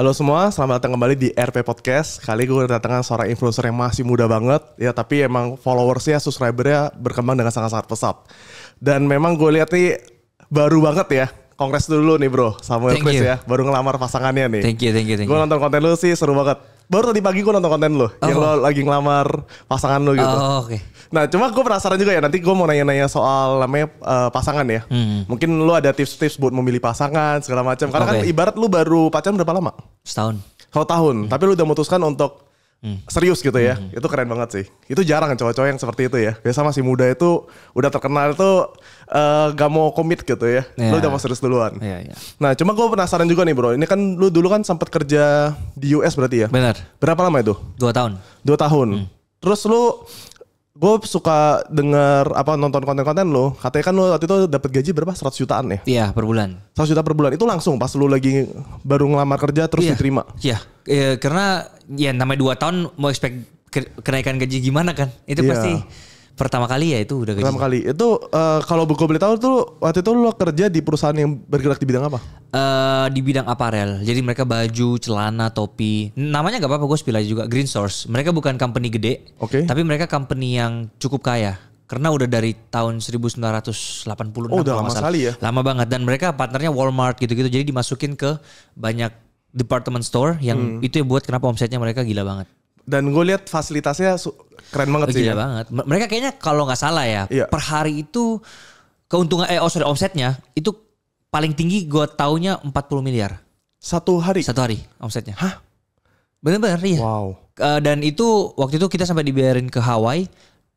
Halo semua, selamat datang kembali di RP Podcast. Kali gue kedatangan seorang influencer yang masih muda banget, ya tapi emang followersnya, subscribernya berkembang dengan sangat-sangat pesat. Dan memang gue lihat nih baru banget ya, kongres dulu nih bro, Samuel thank Chris ya, baru ngelamar pasangannya nih. Thank you, thank you, thank you. Gue nonton konten lu sih seru banget baru tadi pagi gue nonton konten lo oh. yang lo lagi ngelamar pasangan lo gitu. Oh, Oke. Okay. Nah cuma gue penasaran juga ya nanti gue mau nanya-nanya soal namanya uh, pasangan ya. Hmm. Mungkin lo ada tips-tips buat memilih pasangan segala macam. Karena okay. kan ibarat lo baru pacaran berapa lama? Setahun. Kalau tahun, hmm. tapi lo udah memutuskan untuk Hmm. Serius gitu ya. Hmm. Itu keren banget sih. Itu jarang cowok-cowok yang seperti itu ya. Biasa masih muda itu udah terkenal itu uh, gak mau komit gitu ya. Yeah. Lu iya. udah mau serius duluan. Yeah, yeah. Nah cuma gue penasaran juga nih bro. Ini kan lu dulu kan sempat kerja di US berarti ya. Benar. Berapa lama itu? Dua tahun. Dua tahun. Hmm. Terus lu gue suka denger apa nonton konten-konten lu katanya kan lu waktu itu dapat gaji berapa 100 jutaan ya iya per bulan 100 juta per bulan itu langsung pas lu lagi baru ngelamar kerja terus iya, diterima iya ya, karena ya namanya dua tahun mau expect kenaikan gaji gimana kan? Itu yeah. pasti pertama kali ya itu udah gaji. Pertama kali. Itu uh, kalau gue boleh tahu tuh waktu itu lo kerja di perusahaan yang bergerak di bidang apa? Uh, di bidang aparel. Jadi mereka baju, celana, topi. Namanya gak apa-apa gue spill aja juga. Green Source. Mereka bukan company gede. Oke. Okay. Tapi mereka company yang cukup kaya karena udah dari tahun 1986 oh, udah lama sekali ya lama banget dan mereka partnernya Walmart gitu-gitu jadi dimasukin ke banyak department store yang hmm. itu yang buat kenapa omsetnya mereka gila banget. Dan gue lihat fasilitasnya keren banget gila eh, sih. Gila ya. banget. Mereka kayaknya kalau nggak salah ya, yeah. per hari itu keuntungan eh oh sorry omsetnya itu paling tinggi gue taunya 40 miliar. Satu hari. Satu hari omsetnya. Hah? Bener-bener iya. Wow. Uh, dan itu waktu itu kita sampai dibiarin ke Hawaii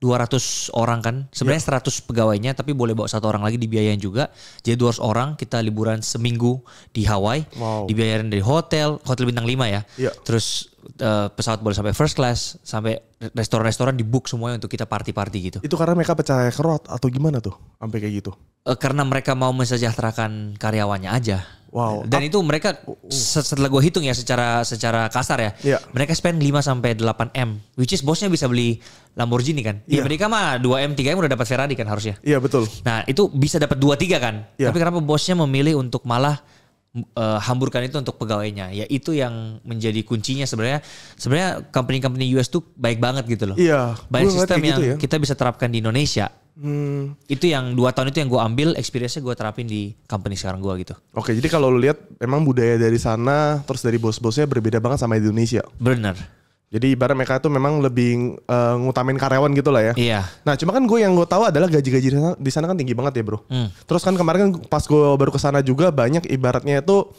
200 orang kan. Sebenarnya yeah. Iya. 100 pegawainya tapi boleh bawa satu orang lagi dibiayain juga. Jadi 200 orang kita liburan seminggu di Hawaii. Wow. Dibiayain dari hotel, hotel bintang 5 ya. Yeah. Terus uh, pesawat boleh sampai first class, sampai restoran-restoran di book semuanya untuk kita party-party gitu. Itu karena mereka percaya kerot atau gimana tuh? Sampai kayak gitu. Uh, karena mereka mau mensejahterakan karyawannya aja Wow. Dan itu mereka oh, oh. setelah gue hitung ya secara secara kasar ya, yeah. mereka spend 5 sampai 8 M, which is bosnya bisa beli Lamborghini kan. Yeah. Di iya. Amerika mah 2 M 3 M udah dapat Ferrari kan harusnya. Iya yeah, betul. Nah, itu bisa dapat 2 3 kan. Yeah. Tapi kenapa bosnya memilih untuk malah uh, hamburkan itu untuk pegawainya ya itu yang menjadi kuncinya sebenarnya sebenarnya company-company US tuh baik banget gitu loh iya, baik sistem yang gitu ya. kita bisa terapkan di Indonesia Hmm. Itu yang dua tahun itu yang gue ambil, experience-nya gue terapin di company sekarang gue gitu. Oke, jadi kalau lu lihat emang budaya dari sana, terus dari bos-bosnya berbeda banget sama Indonesia. Bener. Jadi ibarat mereka itu memang lebih uh, eh, ngutamin karyawan gitu lah ya. Iya. Nah cuma kan gue yang gue tahu adalah gaji-gaji di sana, kan tinggi banget ya bro. Hmm. Terus kan kemarin kan pas gue baru ke sana juga banyak ibaratnya itu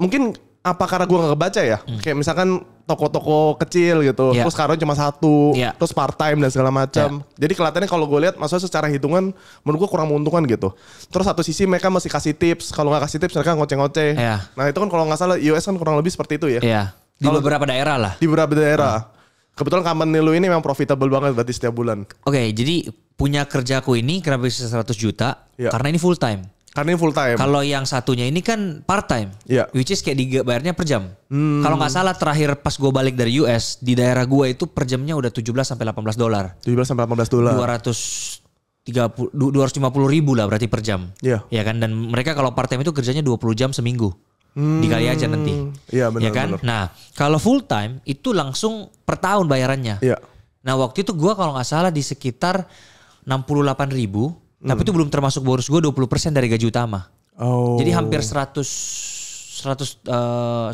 mungkin apa karena gue gak kebaca ya? Hmm. Kayak misalkan toko-toko kecil gitu, yeah. terus sekarang cuma satu, yeah. terus part time dan segala macam. Yeah. Jadi kelihatannya kalau gue lihat, maksudnya secara hitungan, menurut gue kurang menguntungkan gitu. Terus satu sisi mereka masih kasih tips, kalau nggak kasih tips mereka ngoceh-ngoceh. Yeah. Nah itu kan kalau nggak salah US kan kurang lebih seperti itu ya. Yeah. Di kalo, beberapa daerah lah. Di beberapa daerah. Hmm. Kebetulan company lu ini memang profitable banget berarti setiap bulan. Oke, okay, jadi punya kerjaku ini kenapa bisa 100 juta? Yeah. Karena ini full time. Karena full time. Kalau yang satunya ini kan part time. Iya. Yeah. Which is kayak dibayarnya per jam. Hmm. Kalau nggak salah terakhir pas gue balik dari US di daerah gue itu per jamnya udah 17 sampai 18 dolar. 17 sampai 18 dolar. 200 30 250 ribu lah berarti per jam. Iya. Yeah. Ya kan dan mereka kalau part time itu kerjanya 20 jam seminggu. Hmm. Dikali aja nanti. Iya yeah, benar. Ya kan? Bener. Nah, kalau full time itu langsung per tahun bayarannya. Iya. Yeah. Nah, waktu itu gue kalau nggak salah di sekitar enam 68 ribu Hmm. Tapi itu hmm. belum termasuk bonus gue 20% dari gaji utama. Oh. Jadi hampir 100 100 uh,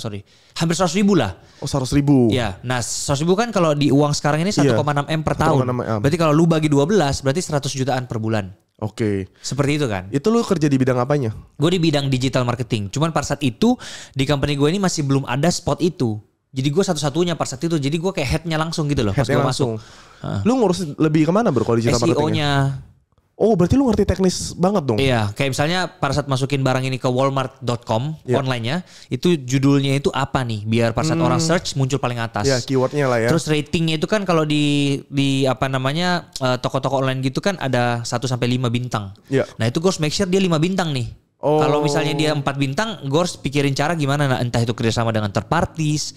sorry hampir 100 ribu lah oh 100 ribu ya nah 100 ribu kan kalau di uang sekarang ini 1,6 iya. m per 1, tahun m. berarti kalau lu bagi 12 berarti 100 jutaan per bulan oke okay. seperti itu kan itu lu kerja di bidang apanya gue di bidang digital marketing cuman pada saat itu di company gue ini masih belum ada spot itu jadi gue satu-satunya pada saat itu jadi gue kayak headnya langsung gitu loh headnya pas gue masuk Lu ngurus lebih kemana bro kalau digital SEO marketing? SEO-nya, Oh berarti lu ngerti teknis banget dong? Iya, kayak misalnya pada saat masukin barang ini ke walmart.com yeah. online-nya, itu judulnya itu apa nih? Biar pada saat hmm. orang search muncul paling atas. Iya, yeah, keywordnya lah ya. Terus ratingnya itu kan kalau di di apa namanya toko eh, toko-toko online gitu kan ada 1 sampai lima bintang. Iya. Yeah. Nah itu gue harus make sure dia lima bintang nih. Oh. Kalau misalnya dia oh. empat bintang, gue harus pikirin cara gimana nah, entah itu kerjasama dengan third parties,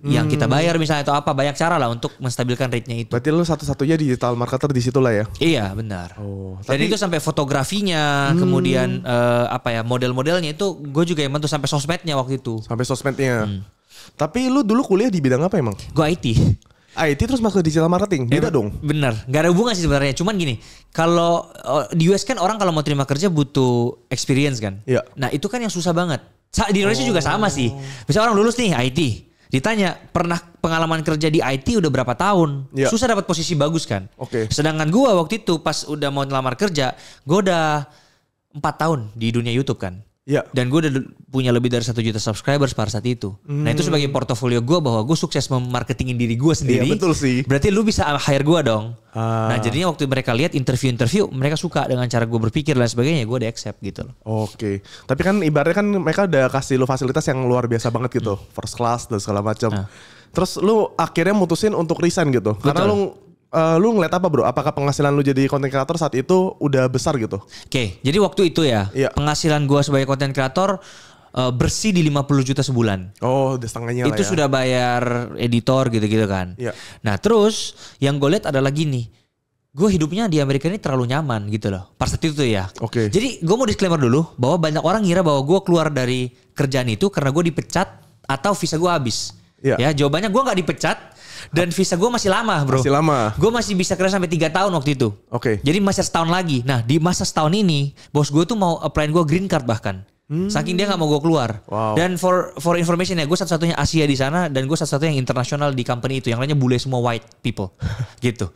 yang kita hmm. bayar misalnya atau apa banyak cara lah untuk menstabilkan rate-nya itu. Berarti lu satu-satunya digital marketer di situ lah ya. Iya, benar. Oh, tapi... Dan itu sampai fotografinya, hmm. kemudian uh, apa ya model-modelnya itu gue juga yang bantu sampai sosmednya waktu itu. Sampai sosmednya. Hmm. Tapi lu dulu kuliah di bidang apa emang? Gue IT. IT terus masuk ke digital marketing, beda eh, dong. Bener, nggak ada hubungan sih sebenarnya. Cuman gini, kalau eh, di US kan orang kalau mau terima kerja butuh experience kan. Iya. Nah itu kan yang susah banget. Di Indonesia oh. juga sama sih. Misalnya orang lulus nih IT, Ditanya pernah pengalaman kerja di IT udah berapa tahun? Ya. Susah dapat posisi bagus kan? Oke. Okay. Sedangkan gua waktu itu pas udah mau ngelamar kerja, gua udah empat tahun di dunia YouTube kan. Ya. Dan gue udah punya lebih dari satu juta subscribers pada saat itu. Hmm. Nah itu sebagai hmm. portofolio gue bahwa gue sukses memarketingin diri gue iya, sendiri. Iya betul sih. Berarti lu bisa hire gue dong. Ah. Nah jadinya waktu mereka lihat interview-interview mereka suka dengan cara gue berpikir dan sebagainya. Gue udah accept gitu loh. Oke. Okay. Tapi kan ibaratnya kan mereka udah kasih lu fasilitas yang luar biasa banget gitu. Hmm. First class dan segala macam. Ah. Terus lu akhirnya mutusin untuk resign gitu. Betul. Karena lu uh, lu ngeliat apa bro? Apakah penghasilan lu jadi konten kreator saat itu udah besar gitu? Oke, okay, jadi waktu itu ya, yeah. penghasilan gua sebagai konten kreator uh, eh, bersih di 50 juta sebulan. Oh, udah setengahnya Itu lah ya. sudah bayar editor gitu-gitu kan. Iya. Nah, terus yang gue lihat adalah gini. Gue hidupnya di Amerika ini terlalu nyaman gitu loh. Pas itu tuh ya. Oke. Okay. Jadi gue mau disclaimer dulu bahwa banyak orang ngira bahwa gue keluar dari kerjaan itu karena gue dipecat atau visa gue habis. Yeah. Ya, jawabannya gue nggak dipecat, dan visa gue masih lama bro. Masih lama. Gue masih bisa kerja sampai tiga tahun waktu itu. Oke. Okay. Jadi masih setahun lagi. Nah di masa setahun ini bos gue tuh mau apply gue green card bahkan. Hmm. Saking dia nggak mau gue keluar. Wow. Dan for for information ya, gue satu-satunya Asia di sana dan gue satu-satunya yang internasional di company itu. Yang lainnya bule semua white people, gitu.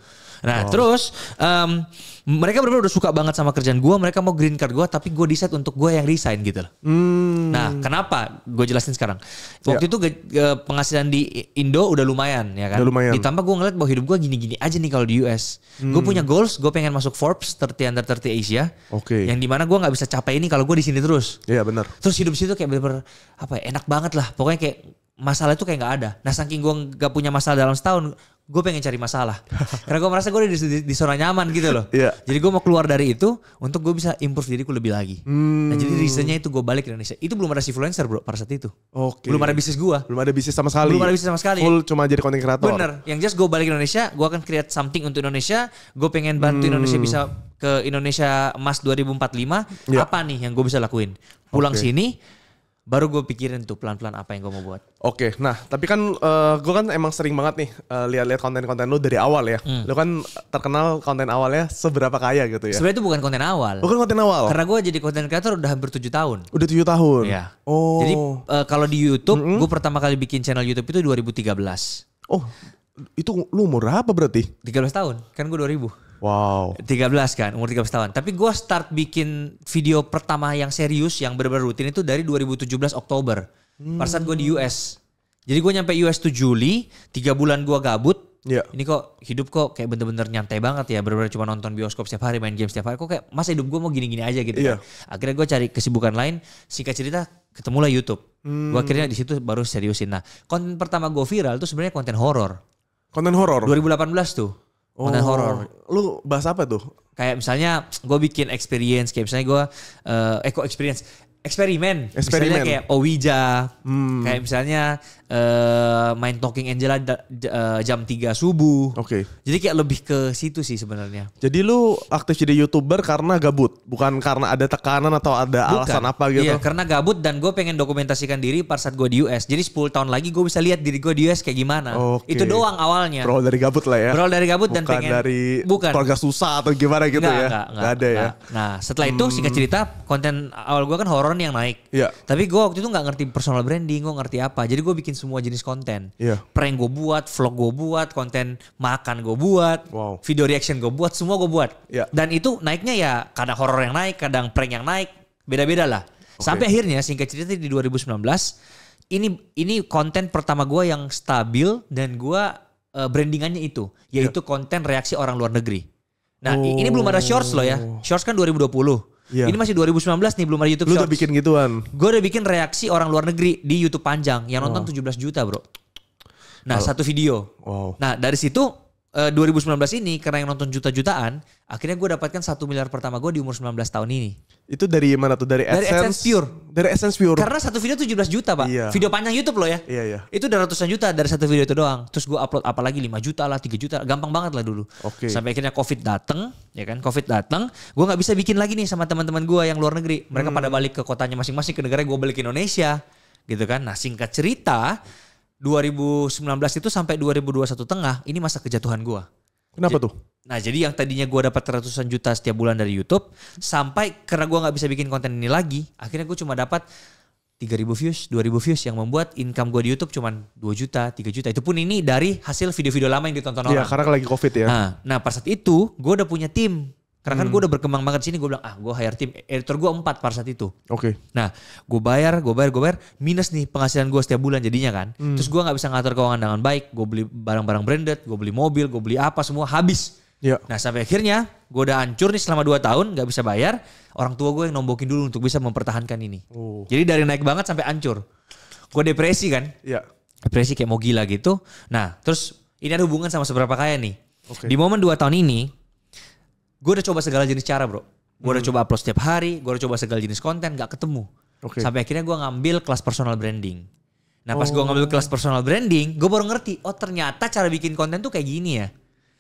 Nah, oh. terus um, mereka benar-benar udah suka banget sama kerjaan gue. Mereka mau green card gue, tapi gue decide untuk gue yang resign gitu Hmm. Nah, kenapa? Gue jelasin sekarang. Ya. Waktu yeah. itu eh, penghasilan di Indo udah lumayan ya kan. Udah lumayan. Ditambah gue ngeliat bahwa hidup gue gini-gini aja nih kalau di US. Hmm. Gue punya goals, gue pengen masuk Forbes 30 under 30 Asia. Oke. Okay. Yang dimana gue nggak bisa capai ini kalau gue di sini terus. Iya yeah, benar. Terus hidup situ kayak bener benar apa ya, enak banget lah. Pokoknya kayak masalah itu kayak nggak ada. Nah saking gue nggak punya masalah dalam setahun, gue pengen cari masalah karena gue merasa gue di, di, di zona nyaman gitu loh yeah. jadi gue mau keluar dari itu untuk gue bisa improve diriku lebih lagi hmm. nah jadi reasonnya itu gue balik ke Indonesia itu belum ada si influencer bro pada saat itu okay. belum ada bisnis gue belum ada bisnis sama sekali belum ada bisnis sama sekali full cuma jadi konten kreator bener yang just gue balik ke Indonesia gue akan create something untuk Indonesia gue pengen bantu hmm. Indonesia bisa ke Indonesia emas 2045 yeah. apa nih yang gue bisa lakuin pulang okay. sini baru gue pikirin tuh pelan-pelan apa yang gue mau buat. Oke, okay, nah tapi kan uh, eh, gue kan emang sering banget nih uh, lihat-lihat konten-konten lu dari awal ya. Hmm. Lu kan terkenal konten awalnya seberapa kaya gitu ya. Sebenarnya itu bukan konten awal. Bukan konten awal. Karena gue jadi konten creator udah hampir tujuh tahun. Udah tujuh tahun. Iya. Oh. Jadi uh, kalau di YouTube, gue pertama kali bikin channel YouTube itu 2013. Oh, itu lu umur berapa berarti? 13 tahun, kan gue 2000. Wow. 13 kan, umur 13 tahun. Tapi gue start bikin video pertama yang serius, yang benar-benar rutin itu dari 2017 Oktober. Hmm. Pada saat gue di US. Jadi gue nyampe US tuh Juli, 3 bulan gue gabut, Yeah. Ini kok hidup kok kayak bener-bener nyantai banget ya. Bener-bener cuma nonton bioskop setiap hari, main game setiap hari. Kok kayak masa hidup gue mau gini-gini aja gitu yeah. kan. Akhirnya gue cari kesibukan lain. Singkat cerita ketemulah Youtube. Hmm. Gue akhirnya di situ baru seriusin. Nah konten pertama gue viral tuh sebenarnya konten horor. Konten horor? 2018 tuh konten oh. horor. Lu bahas apa tuh? Kayak misalnya gue bikin experience, kayak misalnya gue uh, eco eh, experience, eksperimen, eksperimen. misalnya kayak Ouija, hmm. kayak misalnya Eh, main Talking Angela da, uh, jam 3 subuh. Oke. Okay. Jadi kayak lebih ke situ sih sebenarnya. Jadi lu aktif jadi YouTuber karena gabut, bukan karena ada tekanan atau ada bukan. alasan apa gitu. Iya, karena gabut dan gue pengen dokumentasikan diri pas saat gue di US. Jadi 10 tahun lagi gue bisa lihat diri gue di US kayak gimana. Okay. Itu doang awalnya. Berawal dari gabut lah ya. Berawal dari gabut bukan dan pengen dari bukan keluarga susah atau gimana gitu enggak, ya. Enggak, enggak, enggak ada enggak. ya. Nah, setelah hmm. itu singkat hmm. cerita konten awal gue kan horor yang naik. Iya. Tapi gue waktu itu nggak ngerti personal branding, gue ngerti apa. Jadi gue bikin bikin semua jenis konten. Yeah. Prank gue buat, vlog gue buat, konten makan gue buat, wow. video reaction gue buat, semua gue buat. Yeah. Dan itu naiknya ya kadang horror yang naik, kadang prank yang naik, beda-beda lah. Okay. Sampai akhirnya singkat cerita di 2019 ini ini konten pertama gue yang stabil dan gue uh, brandingannya itu yaitu yeah. konten reaksi orang luar negeri. Nah oh. ini belum ada shorts loh ya. Oh. Shorts kan 2020. Yeah. Ini masih 2019 nih belum ada YouTube Lu Shorts. Lu udah bikin gituan. Gue udah bikin reaksi orang luar negeri di YouTube panjang yang nonton oh. 17 juta, Bro. Nah, Halo. satu video. Wow. Nah, dari situ 2019 eh, ini karena yang nonton juta-jutaan, akhirnya gue dapatkan satu miliar pertama gue di umur 19 tahun ini. Itu dari mana tuh? Dari AdSense? AdSense Pure. Dari AdSense Pure. Karena satu video 17 juta, Pak. Iya. Video panjang YouTube loh ya. Iya, iya. Itu udah ratusan juta dari satu video itu doang. Terus gue upload apalagi 5 juta lah, 3 juta, gampang banget lah dulu. Oke. Okay. Sampai akhirnya Covid dateng, ya kan? Covid dateng, gue nggak bisa bikin lagi nih sama teman-teman gue yang luar negeri. Mereka hmm. pada balik ke kotanya masing-masing, ke negara gue balik ke Indonesia. Gitu kan. Nah, singkat cerita, 2019 itu sampai 2021 tengah ini masa kejatuhan gua. Kenapa tuh? Nah jadi yang tadinya gua dapat ratusan juta setiap bulan dari YouTube sampai karena gua nggak bisa bikin konten ini lagi, akhirnya gua cuma dapat 3000 views, 2000 views yang membuat income gua di YouTube cuma 2 juta, 3 juta. Itu pun ini dari hasil video-video lama yang ditonton ya, orang. Iya, karena lagi Covid ya. Nah, nah pas saat itu gua udah punya tim karena kan hmm. gue udah berkembang banget sini, gue bilang ah gue hire tim, editor gue empat pada saat itu. Oke. Okay. Nah, gue bayar, gue bayar, gue bayar, minus nih penghasilan gue setiap bulan jadinya kan. Hmm. Terus gue nggak bisa ngatur keuangan dengan baik, gue beli barang-barang branded, gue beli mobil, gue beli apa semua habis. Ya. Nah sampai akhirnya gue udah hancur nih selama 2 tahun nggak bisa bayar. Orang tua gue yang nombokin dulu untuk bisa mempertahankan ini. Oh. Jadi dari naik banget sampai hancur. Gue depresi kan. Iya. Depresi kayak mau gila gitu. Nah terus ini ada hubungan sama seberapa kaya nih. Okay. Di momen 2 tahun ini gue udah coba segala jenis cara bro. Gue udah hmm. coba upload setiap hari, gue udah coba segala jenis konten, gak ketemu. Okay. Sampai akhirnya gue ngambil kelas personal branding. Nah pas oh. gue ngambil kelas personal branding, gue baru ngerti, oh ternyata cara bikin konten tuh kayak gini ya.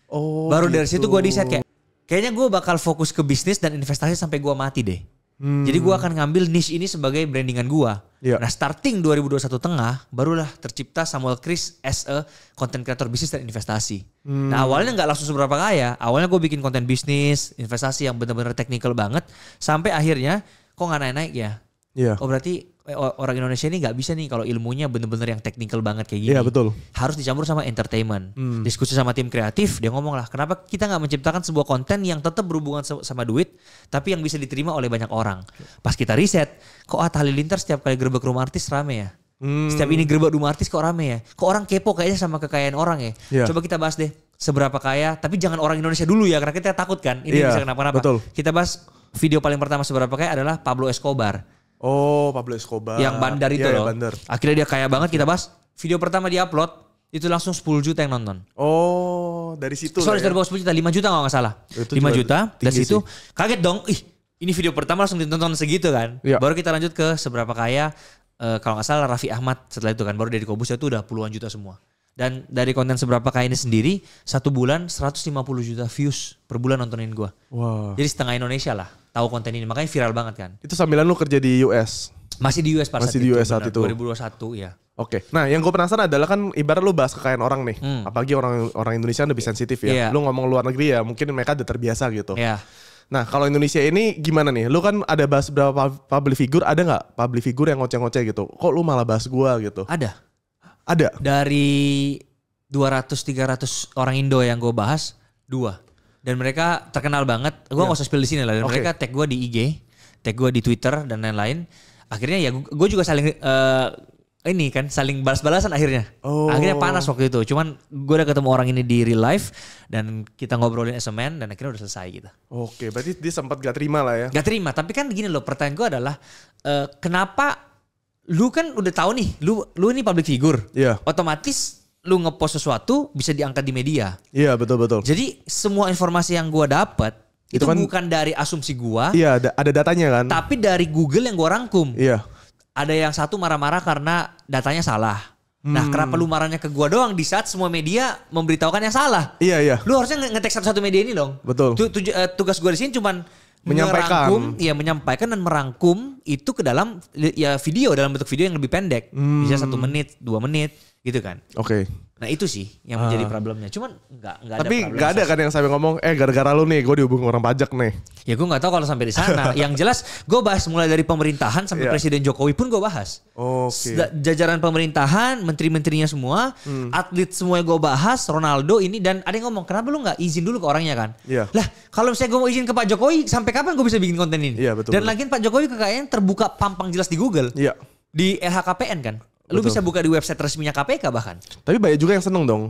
Oh, baru gitu. dari situ gue decide kayak, kayaknya gue bakal fokus ke bisnis dan investasi sampai gue mati deh. Hmm. Jadi gue akan ngambil niche ini sebagai brandingan gue. Yeah. Nah starting 2021 tengah barulah tercipta Samuel Chris as a content creator bisnis dan investasi. Hmm. Nah awalnya nggak langsung seberapa kaya. Awalnya gue bikin konten bisnis, investasi yang bener-bener teknikal banget. Sampai akhirnya kok nggak naik-naik ya. Yeah. Oh berarti eh, orang Indonesia ini nggak bisa nih kalau ilmunya bener-bener yang teknikal banget kayak gini. Iya betul. Harus dicampur sama entertainment. Hmm. Diskusi sama tim kreatif, dia ngomong lah, kenapa kita nggak menciptakan sebuah konten yang tetap berhubungan sama duit, tapi yang bisa diterima oleh banyak orang. Pas kita riset, kok Atta ah, Halilintar setiap kali gerbek rumah artis rame ya? Hmm. Setiap ini gerbek rumah artis kok rame ya? Kok orang kepo kayaknya sama kekayaan orang ya? Yeah. Coba kita bahas deh seberapa kaya, tapi jangan orang Indonesia dulu ya, karena kita takut kan, ini yeah. bisa kenapa-napa. Kita bahas video paling pertama seberapa kaya adalah Pablo Escobar Oh, Pablo Escobar. Yang bandar itu yeah, iya, loh. Bandar. Akhirnya dia kaya banget kita bahas. Video pertama dia upload, itu langsung 10 juta yang nonton. Oh, dari situ. Sorry, dari bawah ya. sepuluh juta, lima juta kalau nggak salah. Lima juta, dari situ sih. kaget dong. Ih, ini video pertama langsung ditonton segitu kan. Yeah. Baru kita lanjut ke seberapa kaya. Uh, kalau nggak salah Raffi Ahmad setelah itu kan baru dari Kobus itu udah puluhan juta semua. Dan dari konten seberapa kaya ini sendiri satu bulan 150 juta views per bulan nontonin gua. Wow. Jadi setengah Indonesia lah tahu konten ini. Makanya viral banget kan. Itu sambilan lu kerja di US. Masih di US pada Masih saat di US itu, saat itu. 2021 ya. Oke. Nah, yang gue penasaran adalah kan ibarat lu bahas kekayaan orang nih. Hmm. Apalagi orang orang Indonesia kan lebih iya. sensitif ya. Yeah. Lu ngomong luar negeri ya, mungkin mereka udah terbiasa gitu. Yeah. Nah, kalau Indonesia ini gimana nih? Lu kan ada bahas berapa public figure, ada nggak public figure yang ngoceh-ngoceh gitu? Kok lu malah bahas gue gitu? Ada. Ada. Dari 200 300 orang Indo yang gue bahas, dua dan mereka terkenal banget. Gue yeah. gak usah spill di sini lah. Dan okay. mereka tag gue di IG, tag gue di Twitter dan lain-lain. Akhirnya ya gue juga saling uh, ini kan saling balas-balasan akhirnya. Oh. Akhirnya panas waktu itu. Cuman gue udah ketemu orang ini di real life dan kita ngobrolin SMN dan akhirnya udah selesai gitu. Oke, okay, berarti dia sempat gak terima lah ya. Gak terima, tapi kan gini loh pertanyaan gue adalah uh, kenapa lu kan udah tahu nih, lu lu ini public figure. Ya. Yeah. Otomatis lu ngepost sesuatu bisa diangkat di media. Iya betul betul. Jadi semua informasi yang gua dapat itu, itu kan, bukan dari asumsi gua. Iya ada, ada datanya kan. Tapi dari Google yang gua rangkum. Iya. Ada yang satu marah-marah karena datanya salah. Nah, hmm. kenapa lu marahnya ke gua doang di saat semua media memberitahukan yang salah? Iya, iya. Lu harusnya ngetek satu-satu media ini dong. Betul. Tu, uh, tugas gua di sini cuman menyampaikan merangkum, ya menyampaikan dan merangkum itu ke dalam ya video dalam bentuk video yang lebih pendek. Hmm. Bisa satu menit, dua menit gitu kan. Oke. Okay. Nah itu sih yang ah. menjadi uh. problemnya. Cuman nggak nggak ada. Tapi nggak ada kan yang sampai ngomong, eh gara-gara lu nih, gue dihubungi orang pajak nih. Ya gue nggak tahu kalau sampai di sana. yang jelas gue bahas mulai dari pemerintahan sampai yeah. Presiden Jokowi pun gue bahas. Oke. Okay. Jajaran pemerintahan, menteri-menterinya semua, hmm. atlet semua gue bahas, Ronaldo ini dan ada yang ngomong, kenapa lu nggak izin dulu ke orangnya kan? Iya. Yeah. Lah kalau misalnya gue mau izin ke Pak Jokowi, sampai kapan gue bisa bikin konten ini? Iya yeah, betul. Dan lagi Pak Jokowi kekayaan terbuka pampang jelas di Google. Iya. Yeah. Di LHKPN kan? Lu bisa buka di website resminya KPK bahkan. Tapi banyak juga yang seneng dong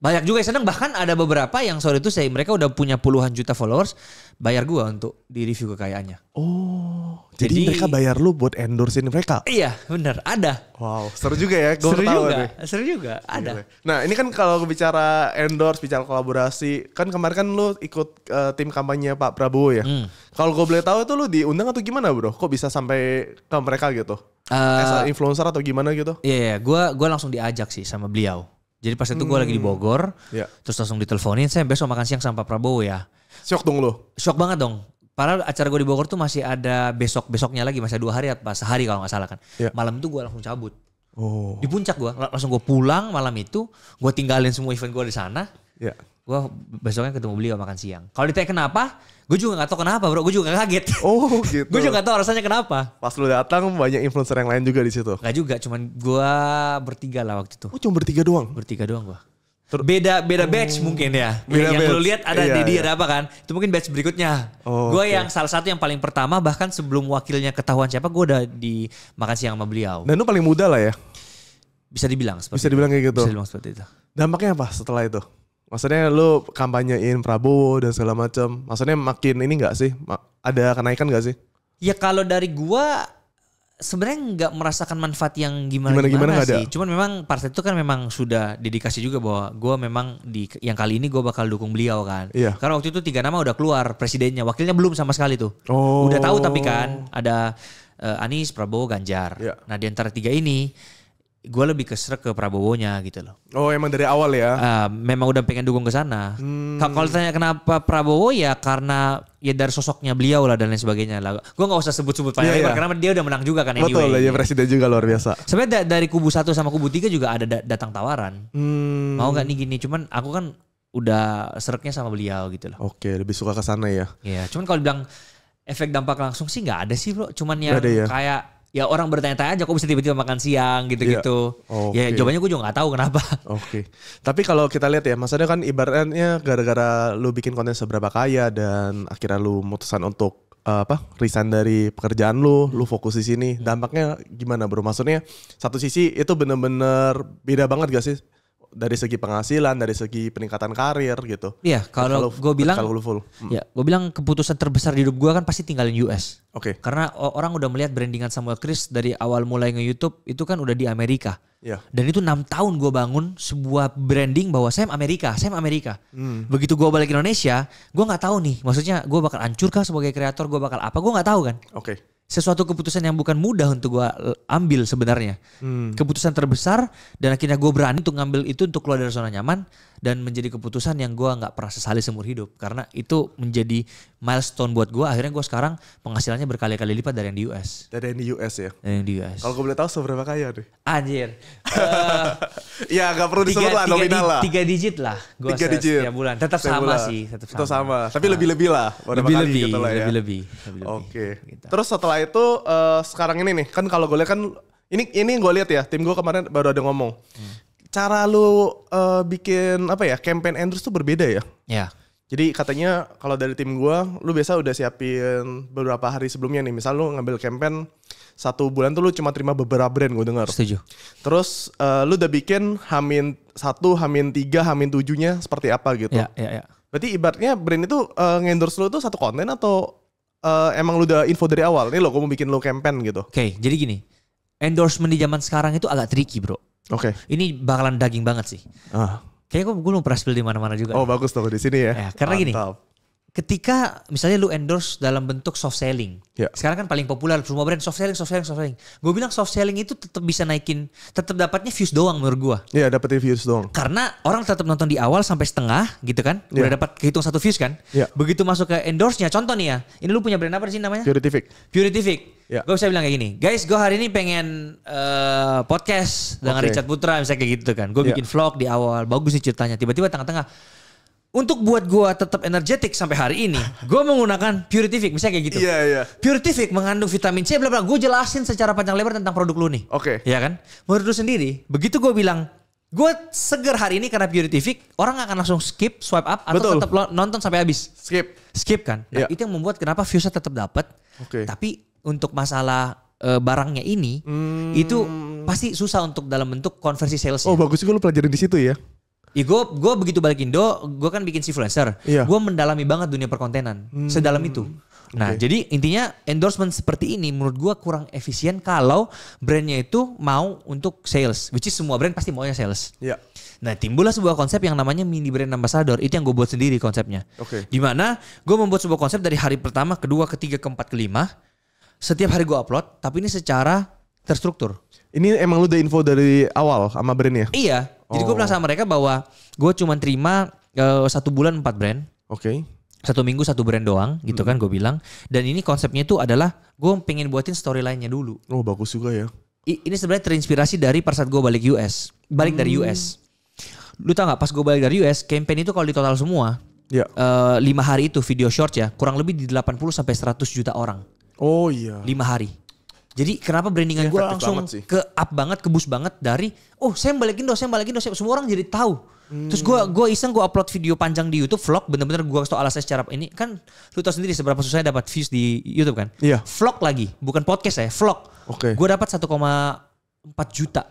banyak juga yang seneng bahkan ada beberapa yang sore itu saya mereka udah punya puluhan juta followers bayar gua untuk di review kekayaannya oh jadi, jadi mereka bayar lu buat endorse ini mereka iya bener ada wow seru juga ya gua seru juga nih. seru juga iya, ada iya. nah ini kan kalau bicara endorse bicara kolaborasi kan kemarin kan lu ikut uh, tim kampanye Pak Prabowo ya hmm. kalau gua boleh tahu itu lu diundang atau gimana bro kok bisa sampai ke mereka gitu uh, influencer atau gimana gitu iya, iya. gua gua langsung diajak sih sama beliau jadi pas itu gue lagi di hmm. Bogor, yeah. terus langsung diteleponin, saya besok makan siang sama Pak Prabowo ya. Shock dong lo? Shock banget dong. Padahal acara gue di Bogor tuh masih ada besok-besoknya lagi, masih ada dua hari ya, pas hari kalau nggak salah kan. Yeah. Malam itu gue langsung cabut. Oh. Di puncak gue, langsung gue pulang malam itu, gue tinggalin semua event gue di sana. Yeah gue besoknya ketemu beliau makan siang. Kalau ditanya kenapa, gue juga gak tau kenapa bro, gue juga gak kaget. Oh gitu. gue juga gak tau rasanya kenapa. Pas lu datang banyak influencer yang lain juga di situ. Gak juga, cuman gue bertiga lah waktu itu. Oh cuma bertiga doang? Bertiga doang gue. Ter beda beda oh. batch mungkin ya. Beda yang batch. lu lihat ada iya, Deddy iya. ada apa kan? Itu mungkin batch berikutnya. Oh, gue okay. yang salah satu yang paling pertama bahkan sebelum wakilnya ketahuan siapa gue udah di makan siang sama beliau. Dan lu paling muda lah ya? Bisa dibilang seperti Bisa dibilang kayak gitu. Bisa dibilang seperti itu. Dampaknya apa setelah itu? Maksudnya lu kampanyein Prabowo dan segala macam. Maksudnya makin ini enggak sih? Ada kenaikan enggak sih? Ya kalau dari gua sebenarnya nggak merasakan manfaat yang gimana gimana, gimana, gimana sih. Cuman memang partai itu kan memang sudah dedikasi juga bahwa gua memang di yang kali ini gua bakal dukung beliau kan. Iya. Karena waktu itu tiga nama udah keluar presidennya, wakilnya belum sama sekali tuh. Oh. Udah tahu tapi kan oh. ada eh, Anies, Prabowo, Ganjar. Iya. Nah, di antara tiga ini gue lebih keserak ke Prabowo-nya gitu loh. Oh emang dari awal ya? Uh, memang udah pengen dukung ke sana. Hmm. Kalau ditanya kenapa Prabowo ya karena ya dari sosoknya beliau lah dan lain sebagainya lah. Gue nggak usah sebut-sebut banyak, yeah, yeah. karena dia udah menang juga kan anyway. Betul, lah, dia presiden juga luar biasa. Sebenarnya da dari kubu satu sama kubu tiga juga ada da datang tawaran. Hmm. Mau nggak nih gini? Cuman aku kan udah sereknya sama beliau gitu loh. Oke, okay, lebih suka ke sana ya. Iya, yeah, cuman kalau bilang efek dampak langsung sih nggak ada sih bro. Cuman yang ya. kayak ya orang bertanya-tanya aja kok bisa tiba-tiba makan siang gitu-gitu. Ya, okay. ya jawabannya gue juga nggak tahu kenapa. Oke. Okay. Tapi kalau kita lihat ya, maksudnya kan ibaratnya gara-gara lu bikin konten seberapa kaya dan akhirnya lu mutusan untuk uh, apa resign dari pekerjaan lu, lu fokus di sini. Dampaknya gimana bro? Maksudnya satu sisi itu bener-bener beda banget gak sih dari segi penghasilan, dari segi peningkatan karir gitu. Iya, kalau gue bilang kalau full. Hmm. Ya, gue bilang keputusan terbesar di hidup gue kan pasti tinggalin US. Oke. Okay. Karena orang udah melihat brandingan Samuel Chris dari awal mulai nge-YouTube itu kan udah di Amerika. Iya. Dan itu enam tahun gue bangun sebuah branding bahwa saya Amerika, saya Amerika. Hmm. Begitu gue balik Indonesia, gue nggak tahu nih, maksudnya gue bakal hancur kah sebagai kreator, gue bakal apa, gue nggak tahu kan. Oke. Okay sesuatu keputusan yang bukan mudah untuk gue ambil sebenarnya. Hmm. Keputusan terbesar dan akhirnya gue berani untuk ngambil itu untuk keluar dari zona nyaman dan menjadi keputusan yang gue nggak pernah sesali seumur hidup karena itu menjadi milestone buat gue akhirnya gue sekarang penghasilannya berkali-kali lipat dari yang di US dari yang di US ya dari yang di US kalau gue boleh tahu seberapa kaya deh anjir uh, ya nggak perlu disebut lah nominal lah tiga digit lah gue tiga digit tiap bulan tetap sama bulan. sih tetap sama, sama. tapi lebih-lebih lah lebih-lebih gitu lah ya. lebih-lebih oke gitu. terus setelah itu uh, sekarang ini nih kan kalau gue lihat kan ini ini gue lihat ya tim gue kemarin baru ada ngomong hmm cara lu uh, bikin apa ya campaign endorse tuh berbeda ya? Ya. Jadi katanya kalau dari tim gua, lu biasa udah siapin beberapa hari sebelumnya nih. Misal lu ngambil campaign satu bulan tuh lu cuma terima beberapa brand gue dengar. Setuju. Terus uh, lu udah bikin hamin satu, hamin tiga, hamin tujuhnya seperti apa gitu? Ya, iya. ya. Berarti ibaratnya brand itu uh, eh, ngendorse lu tuh satu konten atau uh, emang lu udah info dari awal? Nih lo, gue mau bikin lu campaign gitu. Oke, okay, jadi gini, endorsement di zaman sekarang itu agak tricky bro Oke. Okay. Ini bakalan daging banget sih. Ah. Kayaknya gue, belum pernah spill di mana-mana juga. Oh bagus tuh di sini ya. ya karena Mantap. gini, ketika misalnya lu endorse dalam bentuk soft selling. ya. Sekarang kan paling populer semua brand soft selling, soft selling, soft selling. Gue bilang soft selling itu tetap bisa naikin, tetap dapatnya views doang menurut gue. Iya, dapetin dapatnya views doang. Karena orang tetap nonton di awal sampai setengah gitu kan. ya. Udah dapat kehitung satu views kan. Ya. Begitu masuk ke endorse-nya, contoh nih ya. Ini lu punya brand apa sih namanya? Purific. Purific. Ya. Gue bisa bilang kayak gini, guys, gue hari ini pengen uh, podcast dengan okay. Richard Putra misalnya kayak gitu kan. Gue ya. bikin vlog di awal, bagus sih ceritanya. Tiba-tiba tengah-tengah untuk buat gue tetap energetik sampai hari ini, gue menggunakan Purific, misalnya kayak gitu. Iya, yeah, iya. Yeah. Purific mengandung vitamin C bla bla. Gua jelasin secara panjang lebar tentang produk lu nih. Oke. Okay. Iya kan? Menurut lu sendiri, begitu gue bilang Gue seger hari ini karena Purific, orang akan langsung skip, swipe up, atau Betul. tetap nonton sampai habis. Skip. Skip kan? Nah, yeah. Itu yang membuat kenapa viewsnya tetap dapat. Oke. Okay. Tapi untuk masalah eh, barangnya ini, hmm. itu pasti susah untuk dalam bentuk konversi sales. Oh bagus juga lu pelajarin di situ ya. Ya gue gue begitu balik Indo, gue kan bikin influencer. Iya. Gue mendalami banget dunia perkontenan, hmm. sedalam itu. Nah, okay. jadi intinya endorsement seperti ini menurut gua kurang efisien kalau brandnya itu mau untuk sales, which is semua brand pasti maunya sales. Yeah. Nah, timbullah sebuah konsep yang namanya mini brand ambassador. Itu yang gue buat sendiri konsepnya. Oke. Okay. Dimana gue membuat sebuah konsep dari hari pertama, kedua, ketiga, keempat, kelima. Setiap hari gue upload, tapi ini secara terstruktur. Ini emang lu udah info dari awal sama brand ya? Iya. Oh. Jadi gue bilang sama mereka bahwa gue cuma terima uh, satu bulan empat brand. Oke. Okay. Satu minggu satu brand doang gitu hmm. kan gue bilang. Dan ini konsepnya tuh adalah gue pengen buatin storyline-nya dulu. Oh bagus juga ya. I, ini sebenarnya terinspirasi dari saat gue balik US. Balik hmm. dari US. Lu tau gak pas gue balik dari US, campaign itu kalau di total semua. Ya. Yeah. Uh, lima hari itu video short ya, kurang lebih di 80 sampai 100 juta orang. Oh iya. Lima hari. Jadi kenapa brandingan iya, gue langsung ke up banget, ke boost banget dari oh saya balikin dong, saya balikin dong, semua orang jadi tahu. Hmm. Terus gue gue iseng gue upload video panjang di YouTube vlog bener-bener gue kasih tau alasnya secara ini kan lu tau sendiri seberapa susahnya dapat views di YouTube kan? Iya. Vlog lagi bukan podcast ya vlog. Oke. Okay. Gue dapat 1,4 juta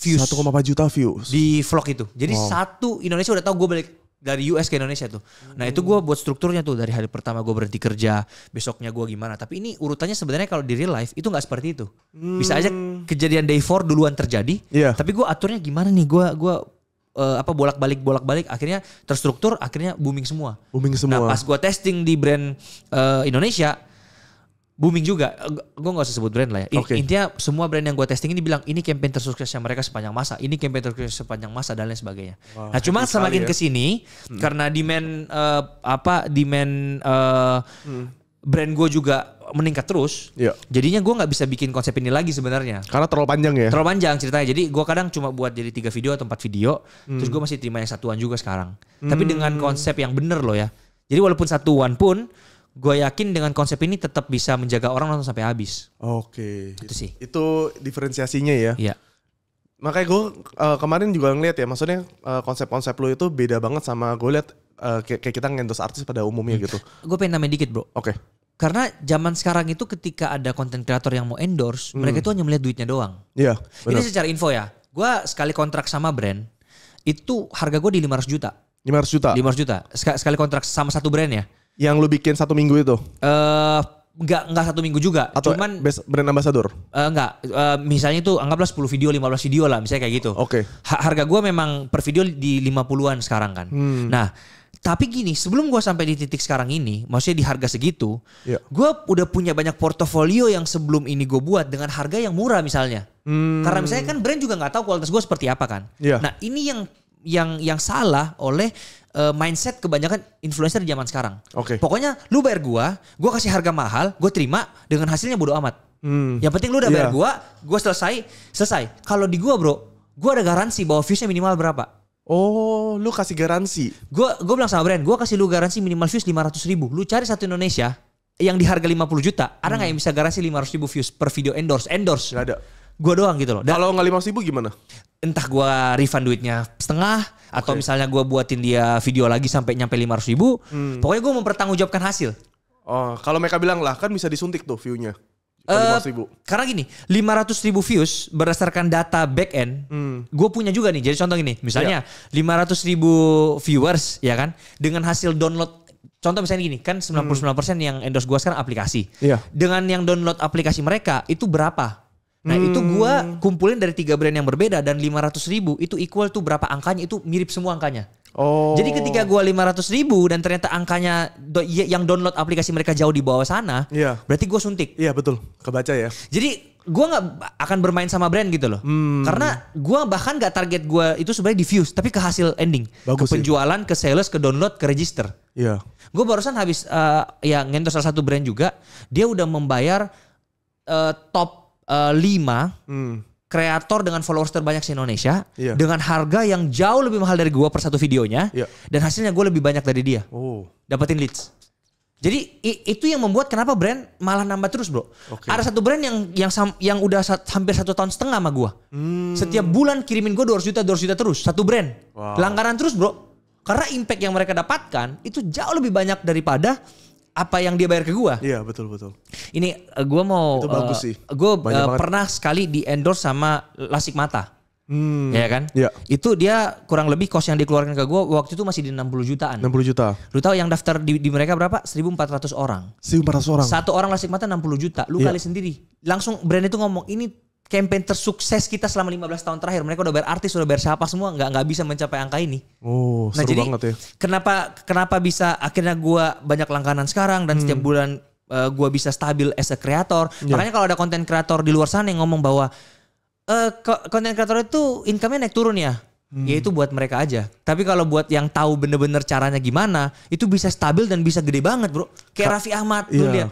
views. 1,4 juta views di vlog itu. Jadi wow. satu Indonesia udah tahu gue balik dari US ke Indonesia tuh. Hmm. Nah itu hmm. gue buat strukturnya tuh dari hari pertama gue berhenti kerja, besoknya gue gimana. Tapi ini urutannya sebenarnya kalau di real life itu nggak seperti itu. Hmm. Bisa aja hmm. kejadian day four duluan terjadi. Yeah. Tapi gue aturnya gimana nih? Gue gua, uh, apa bolak-balik bolak-balik akhirnya terstruktur akhirnya booming semua. Booming semua. Nah, pas gue testing di brand uh, Indonesia booming juga. Eh, gue gak usah sebut brand lah ya. Okay. Intinya semua brand yang gue testing ini bilang ini campaign tersuksesnya mereka sepanjang masa, ini campaign tersuksesnya sepanjang masa dan lain sebagainya. Wow, nah cuma semakin ya. kesini hmm. karena demand uh, apa demand uh, hmm. brand gue juga meningkat terus. Ya. Jadinya gue nggak bisa bikin konsep ini lagi sebenarnya. Karena terlalu panjang ya. Terlalu panjang ceritanya. Jadi gue kadang cuma buat jadi tiga video atau empat video. Hmm. Terus gue masih terima yang satuan juga sekarang. Hmm. Tapi dengan konsep yang bener loh ya. Jadi walaupun satuan pun gue yakin dengan konsep ini tetap bisa menjaga orang nonton sampai habis. Oke. Okay. Itu sih. Itu diferensiasinya ya. Iya. Makanya gue uh, kemarin juga ngeliat ya, maksudnya konsep eh, konsep-konsep lo itu beda banget sama gue liat uh, kayak, kita ngendos artis pada umumnya hmm. gitu. Gue pengen nambahin dikit bro. Oke. Okay. Karena zaman sekarang itu ketika ada konten kreator yang mau endorse, hmm. mereka itu hanya melihat duitnya doang. Iya. Ini secara info ya. Gue sekali kontrak sama brand, itu harga gue di 500 juta. 500 juta? 500 juta. Sekali kontrak sama satu brand ya yang lu bikin satu minggu itu? Eh uh, Enggak, nggak satu minggu juga. Atau cuman best brand ambassador? Uh, nggak. Uh, misalnya itu anggaplah 10 video, 15 video lah, misalnya kayak gitu. Oke. Okay. harga gue memang per video di 50-an sekarang kan. Hmm. Nah, tapi gini, sebelum gue sampai di titik sekarang ini, maksudnya di harga segitu, yeah. gue udah punya banyak portofolio yang sebelum ini gue buat dengan harga yang murah misalnya. Hmm. Karena misalnya kan brand juga nggak tahu kualitas gue seperti apa kan. Yeah. Nah ini yang yang yang salah oleh uh, mindset kebanyakan influencer di zaman sekarang. Oke. Okay. Pokoknya lu bayar gua, gua kasih harga mahal, gua terima dengan hasilnya bodo amat. Hmm. Yang penting lu udah yeah. bayar iya. gua, gua selesai, selesai. Kalau di gua, Bro, gua ada garansi bahwa viewsnya minimal berapa. Oh, lu kasih garansi. Gua gua bilang sama brand, gua kasih lu garansi minimal views lima ratus ribu. Lu cari satu Indonesia yang di harga puluh juta, ada nggak hmm. yang bisa garansi ratus ribu views per video endorse? Endorse. Gak ada. Gua doang gitu loh. Kalau nggak 500 ribu gimana? Entah gua refund duitnya setengah, atau okay. misalnya gue buatin dia video lagi sampai nyampe lima ratus ribu hmm. pokoknya gue mempertanggungjawabkan hasil oh kalau mereka bilang lah kan bisa disuntik tuh viewnya Uh, ribu. karena gini, 500 ribu views berdasarkan data back end, hmm. gue punya juga nih. Jadi contoh gini, misalnya yeah. 500 ribu viewers, ya kan, dengan hasil download contoh misalnya gini kan 99% hmm. yang endorse gue sekarang aplikasi. Iya. Dengan yang download aplikasi mereka itu berapa? Nah itu gue hmm. kumpulin dari tiga brand yang berbeda dan 500 ribu itu equal tuh berapa angkanya itu mirip semua angkanya. Oh. Jadi ketika gue 500 ribu dan ternyata angkanya do ya, yang download aplikasi mereka jauh di bawah sana, yeah. berarti gue suntik. Iya betul, kebaca ya. Jadi gue gak akan bermain sama brand gitu loh, hmm. karena gue bahkan gak target gue itu sebenarnya di views, tapi ke hasil ending, Bagus ke penjualan, sih. ke sales, ke download, ke register. Iya. Yeah. Gue barusan habis uh, ya ngentor salah satu brand juga, dia udah membayar uh, top uh, lima hmm. kreator dengan followers terbanyak di Indonesia yeah. dengan harga yang jauh lebih mahal dari gue per satu videonya yeah. dan hasilnya gue lebih banyak dari dia. Oh. Dapetin leads. Jadi itu yang membuat kenapa brand malah nambah terus, bro. Okay. Ada satu brand yang yang sam, yang udah hampir satu tahun setengah sama gue. Hmm. Setiap bulan kirimin gue 200 juta, 200 juta terus. Satu brand. Wow. Langgaran terus, bro. Karena impact yang mereka dapatkan itu jauh lebih banyak daripada apa yang dia bayar ke gua. Iya betul betul. Ini uh, gua mau. Itu bagus eh, sih. gua uh, pernah sekali di endorse sama Lasik Mata. Hmm, ya kan? Iya. Itu dia kurang lebih kos yang dikeluarkan ke gua waktu itu masih di 60 jutaan. 60 juta. Lu tahu yang daftar di, di mereka berapa? 1400 orang. 1400 orang. Satu orang lasik mata 60 juta. Lu ya. kali sendiri. Langsung brand itu ngomong ini campaign tersukses kita selama 15 tahun terakhir. Mereka udah berarti, sudah udah bayar siapa semua nggak nggak bisa mencapai angka ini. Oh, nah, seru jadi, banget ya. Kenapa kenapa bisa akhirnya gue banyak langganan sekarang dan hmm. setiap bulan uh, gua bisa stabil as a creator. Yeah. Makanya kalau ada konten kreator di luar sana yang ngomong bahwa eh, konten uh, kreator itu income-nya naik turun ya. Hmm. Ya itu buat mereka aja. Tapi kalau buat yang tahu bener-bener caranya gimana, itu bisa stabil dan bisa gede banget, Bro. Kayak Raffi Ahmad yeah. tuh dia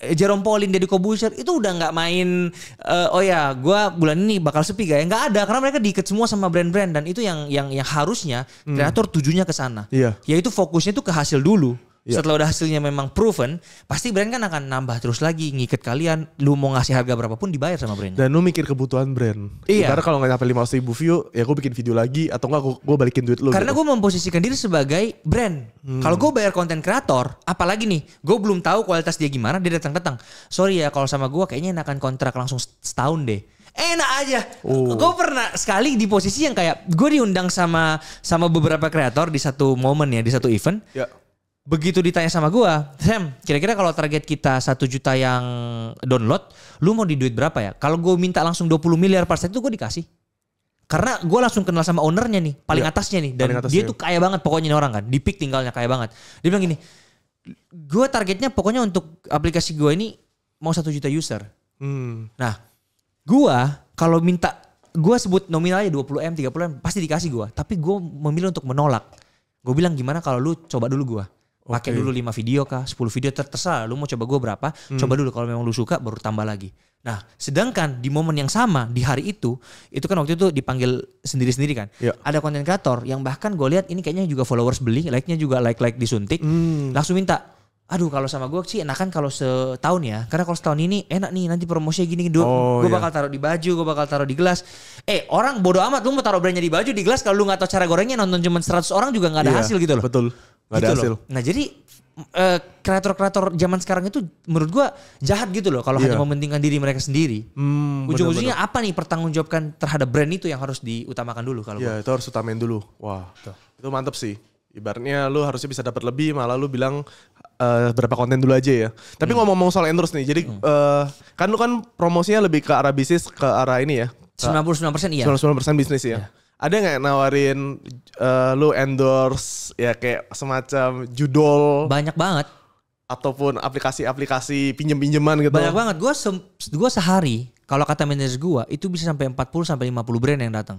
Eh, Jerome Pauline, Deddy Kobusher itu udah nggak main uh, oh ya gue bulan ini bakal sepi gak ya nggak ada karena mereka diikat semua sama brand-brand dan itu yang yang yang harusnya hmm. kreator hmm. tujuannya ke sana yeah. yaitu fokusnya itu ke hasil dulu yeah. setelah udah hasilnya memang proven, pasti brand kan akan nambah terus lagi, ngikat kalian, lu mau ngasih harga berapapun dibayar sama brand. Dan lu mikir kebutuhan brand. Iya. Karena kalau nggak sampai lima ribu view, ya gue bikin video lagi atau nggak gue balikin duit lu. Karena gitu. gue memposisikan diri sebagai brand. Hmm. Kalau gue bayar konten kreator, apalagi nih, gue belum tahu kualitas dia gimana, dia datang-datang. Sorry ya kalau sama gue kayaknya enakan kontrak langsung setahun deh enak aja. Oh. Gue pernah sekali di posisi yang kayak gue diundang sama sama beberapa kreator di satu momen ya di satu event. Yeah begitu ditanya sama gua, Sam, kira-kira kalau target kita satu juta yang download, lu mau di duit berapa ya? Kalau gua minta langsung 20 miliar per set itu gue dikasih. Karena gua langsung kenal sama ownernya nih, paling ya, atasnya nih. Dan atasnya. dia iya. tuh kaya banget pokoknya nih orang kan. Di pick tinggalnya kaya banget. Dia bilang gini, gua targetnya pokoknya untuk aplikasi gua ini mau satu juta user. Hmm. Nah, gua kalau minta, gua sebut nominalnya 20M, 30M, pasti dikasih gua, Tapi gua memilih untuk menolak. Gue bilang gimana kalau lu coba dulu gua. Pakai dulu 5 video kah, 10 video terserah lu mau coba gue berapa, hmm. coba dulu kalau memang lu suka baru tambah lagi. Nah, sedangkan di momen yang sama di hari itu, itu kan waktu itu dipanggil sendiri-sendiri kan. Ya. Ada konten kreator yang bahkan gue lihat ini kayaknya juga followers beli, like-nya juga like-like disuntik, hmm. langsung minta Aduh kalau sama gue sih enakan kalau setahun ya. Karena kalau setahun ini enak nih nanti promosinya gini. Dua, oh, gue iya. bakal taruh di baju, gue bakal taruh di gelas. Eh orang bodoh amat lu mau taruh brandnya di baju, di gelas. Kalau lu gak tahu cara gorengnya nonton cuma 100 orang juga nggak ada iya, hasil gitu loh. Betul. Gak gitu ada hasil. Loh. Nah jadi eh, kreator-kreator uh, zaman sekarang itu menurut gua jahat gitu loh kalau yeah. hanya iya. mementingkan diri mereka sendiri. Hmm, Ujung-ujungnya apa nih pertanggungjawabkan terhadap brand itu yang harus diutamakan dulu kalau Iya, itu harus utamain dulu. Wah. Tuh. Itu mantep sih. Ibaratnya lu harusnya bisa dapat lebih malah lu bilang uh, berapa konten dulu aja ya. Tapi hmm. ngomong-ngomong soal endorse nih. Jadi hmm. uh, kan lu kan promosinya lebih ke arah bisnis ke arah ini ya. 99% iya. 99% bisnis ya. Yeah ada nggak nawarin uh, lu endorse ya kayak semacam judul? banyak banget ataupun aplikasi-aplikasi pinjem-pinjeman gitu banyak banget Gua se gua sehari kalau kata manajer gua itu bisa sampai 40 sampai 50 brand yang datang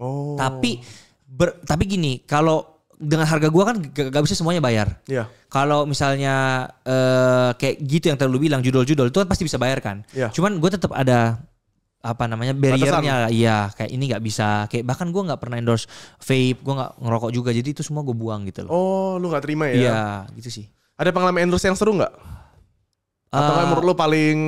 oh tapi ber, tapi gini kalau dengan harga gua kan gak, bisa semuanya bayar yeah. kalau misalnya uh, kayak gitu yang terlalu bilang judul-judul itu kan pasti bisa bayar kan yeah. cuman gue tetap ada apa namanya barriernya iya kayak ini nggak bisa kayak bahkan gue nggak pernah endorse vape gue nggak ngerokok juga jadi itu semua gue buang gitu loh oh lu nggak terima ya iya gitu sih ada pengalaman endorse yang seru nggak atau nggak eh, menurut lu paling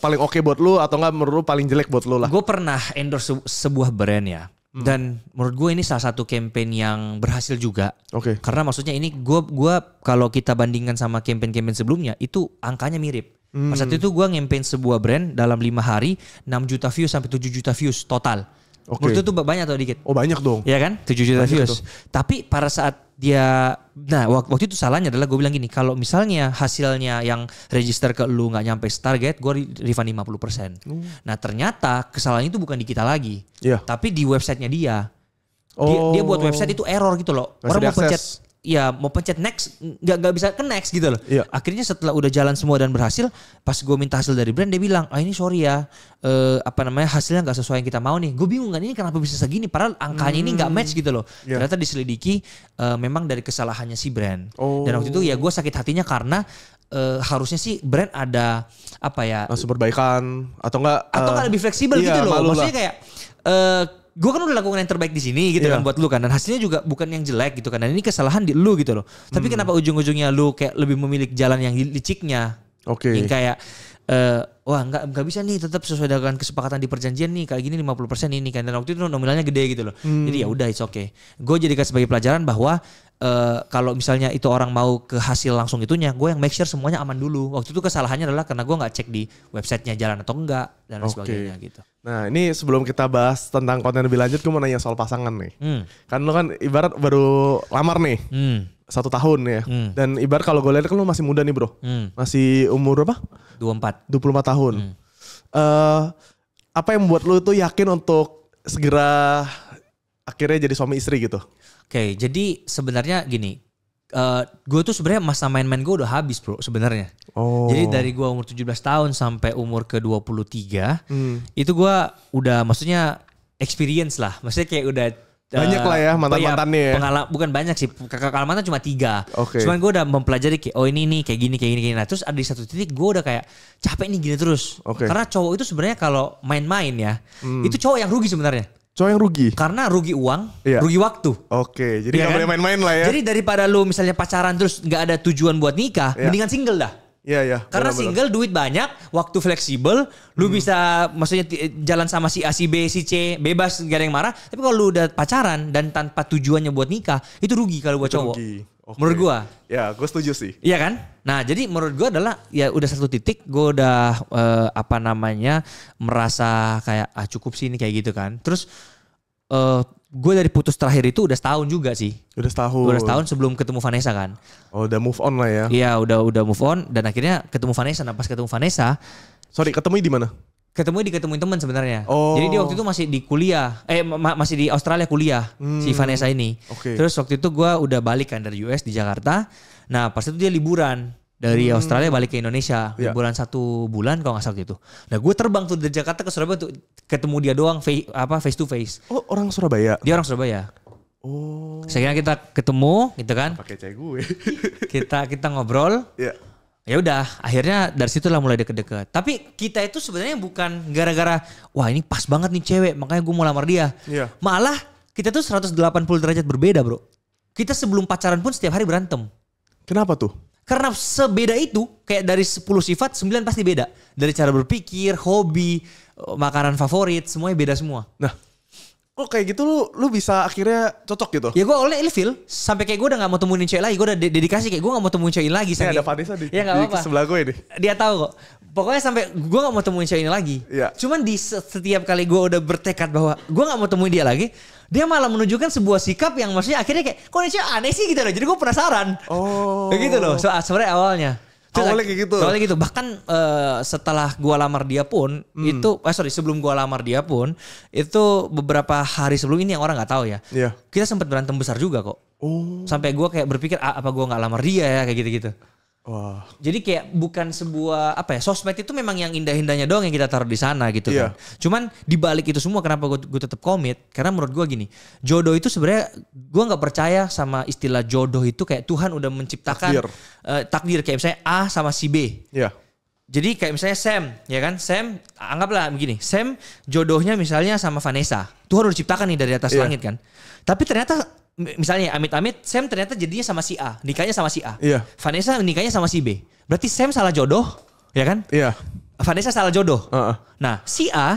paling oke okay buat lu atau nggak menurut lu paling jelek buat lu lah gue pernah endorse se sebuah brand ya hmm. dan menurut gue ini salah satu campaign yang berhasil juga oke okay. karena maksudnya ini gue gua, gua kalau kita bandingkan sama campaign-campaign sebelumnya itu angkanya mirip Hmm. Pas saat itu gue ngempen sebuah brand dalam lima hari 6 juta views sampai 7 juta views total. Okay. Menurut itu banyak atau dikit? Oh banyak dong. Iya kan? 7 juta banyak views. Tuh. Tapi pada saat dia nah waktu itu salahnya adalah gue bilang gini kalau misalnya hasilnya yang register ke lu gak nyampe target gue refund 50 persen hmm. nah ternyata kesalahannya itu bukan di kita lagi yeah. tapi di websitenya dia oh. dia, dia oh. buat website itu error gitu loh Masih orang mau pencet ya mau pencet next nggak nggak bisa ke next gitu loh. Iya. Akhirnya setelah udah jalan semua dan berhasil, pas gue minta hasil dari brand dia bilang, ah ini sorry ya, eh, apa namanya hasilnya nggak sesuai yang kita mau nih. Gue bingung kan ini kenapa bisa segini? Padahal angkanya hmm. ini nggak hmm. match gitu loh. Iya. Ternyata diselidiki uh, memang dari kesalahannya si brand. Oh. Dan waktu itu ya oh. gue sakit hatinya karena uh, harusnya sih brand ada apa ya? Langsung perbaikan atau enggak? Atau enggak uh, eh, lebih fleksibel iya, gitu loh. Maksudnya kayak uh, gue kan udah lakukan yang terbaik di sini gitu yeah. kan iya. buat lu kan dan hasilnya juga bukan yang jelek gitu kan dan ini kesalahan di lu gitu loh tapi hmm. kenapa ujung-ujungnya lu kayak lebih memilih jalan yang liciknya okay. yang kayak uh, wah nggak nggak bisa nih tetap sesuai dengan kesepakatan di perjanjian nih kayak gini 50% ini kan dan waktu itu nominalnya gede gitu loh. Hmm. Jadi ya udah it's okay. Gue jadikan sebagai pelajaran bahwa uh, kalau misalnya itu orang mau ke hasil langsung itunya, gue yang make sure semuanya aman dulu. Waktu itu kesalahannya adalah karena gue nggak cek di websitenya jalan atau enggak dan okay. sebagainya gitu. Nah ini sebelum kita bahas tentang konten lebih lanjut, gue mau nanya soal pasangan nih. Hmm. Kan lo kan ibarat baru lamar nih. Hmm satu tahun ya. Hmm. Dan ibarat kalau gue lihat kan lu masih muda nih bro. Hmm. Masih umur berapa? 24. 24 tahun. Hmm. Uh, apa yang membuat lu tuh yakin untuk segera akhirnya jadi suami istri gitu? Oke, okay, jadi sebenarnya gini, uh, gue tuh sebenarnya masa main-main gue udah habis bro sebenarnya. Oh. Jadi dari gue umur 17 tahun sampai umur ke 23 hmm. itu gue udah maksudnya experience lah. Maksudnya kayak udah banyak uh, lah ya eh, mantan mantannya ya, pengala bukan banyak sih kakak mantan cuma tiga okay. cuman gue udah mempelajari kayak oh ini nih kayak gini kayak gini kayak gini nah, terus ada di satu titik gue udah kayak capek nih gini terus okay. karena cowok itu sebenarnya kalau main-main ya hmm. itu cowok yang rugi sebenarnya cowok yang rugi karena rugi uang yeah. rugi waktu oke jadi ya gak kan? boleh main-main lah ya jadi daripada lu misalnya pacaran terus nggak ada tujuan buat nikah yeah. mendingan single dah Iya iya. Karena bener, single bener. duit banyak, waktu fleksibel, lu hmm. bisa maksudnya jalan sama si A, si B, si C, bebas gak ada yang marah. Tapi kalau lu udah pacaran dan tanpa tujuannya buat nikah, itu rugi kalau buat itu cowok. Rugi. Okay. Menurut gua. Ya, gua setuju sih. Iya kan? Nah, jadi menurut gua adalah ya udah satu titik gua udah uh, apa namanya merasa kayak ah cukup sih ini kayak gitu kan. Terus uh, gue dari putus terakhir itu udah setahun juga sih. Udah setahun. Udah setahun sebelum ketemu Vanessa kan. Oh, udah move on lah ya. Iya, udah udah move on dan akhirnya ketemu Vanessa. Nah, pas ketemu Vanessa, sorry, ketemu di mana? Ketemu di ketemuin teman sebenarnya. Oh. Jadi dia waktu itu masih di kuliah, eh ma masih di Australia kuliah hmm. si Vanessa ini. Okay. Terus waktu itu gue udah balik kan dari US di Jakarta. Nah, pas itu dia liburan dari hmm. Australia balik ke Indonesia yeah. liburan satu bulan kalau nggak salah gitu. Nah gue terbang tuh dari Jakarta ke Surabaya untuk ketemu dia doang face, apa face to face. Oh orang Surabaya? Dia orang Surabaya. Oh. Saya kira kita ketemu gitu kan? Pakai cewek gue. kita kita ngobrol. Iya. Yeah. Ya udah akhirnya dari situ lah mulai deket-deket. Tapi kita itu sebenarnya bukan gara-gara wah ini pas banget nih cewek makanya gue mau lamar dia. Iya. Malah kita tuh 180 derajat berbeda bro. Kita sebelum pacaran pun setiap hari berantem. Kenapa tuh? Karena sebeda itu, kayak dari 10 sifat, 9 pasti beda. Dari cara berpikir, hobi, makanan favorit, semuanya beda semua. Nah, kok kayak gitu lu lu bisa akhirnya cocok gitu ya gue oleh ilfil sampai kayak gue udah gak mau temuin cewek lagi gue udah dedikasi kayak gue gak mau temuin cewek lagi ini ada Vanessa di, ya, di, apa sebelah gue ini dia tahu kok pokoknya sampai gue gak mau temuin cewek ini lagi. Ya. Cuman di setiap kali gue udah bertekad bahwa gue gak mau temuin dia lagi, dia malah menunjukkan sebuah sikap yang maksudnya akhirnya kayak kok ini cewek aneh sih gitu loh. Jadi gue penasaran. Oh. Kayak gitu loh. So, sebenarnya awalnya. Terus awalnya kayak gitu. Awalnya gitu. Bahkan uh, setelah gue lamar dia pun hmm. itu eh sorry sebelum gue lamar dia pun itu beberapa hari sebelum ini yang orang gak tahu ya. Iya. Kita sempat berantem besar juga kok. Oh. Sampai gue kayak berpikir ah, apa gue gak lamar dia ya kayak gitu-gitu. Wah. Jadi kayak bukan sebuah apa ya sosmed itu memang yang indah-indahnya doang yang kita taruh di sana gitu yeah. kan. Cuman dibalik itu semua kenapa gue gue tetap komit karena menurut gue gini jodoh itu sebenarnya gue nggak percaya sama istilah jodoh itu kayak Tuhan udah menciptakan takdir, uh, takdir kayak misalnya A sama si B. Yeah. Jadi kayak misalnya Sam, ya kan? Sam, anggaplah begini. Sam jodohnya misalnya sama Vanessa. Tuhan udah ciptakan nih dari atas yeah. langit kan. Tapi ternyata misalnya amit-amit Sam ternyata jadinya sama si A, nikahnya sama si A. Iya. Vanessa nikahnya sama si B. Berarti Sam salah jodoh, ya kan? Iya. Vanessa salah jodoh. Uh -uh. Nah, si A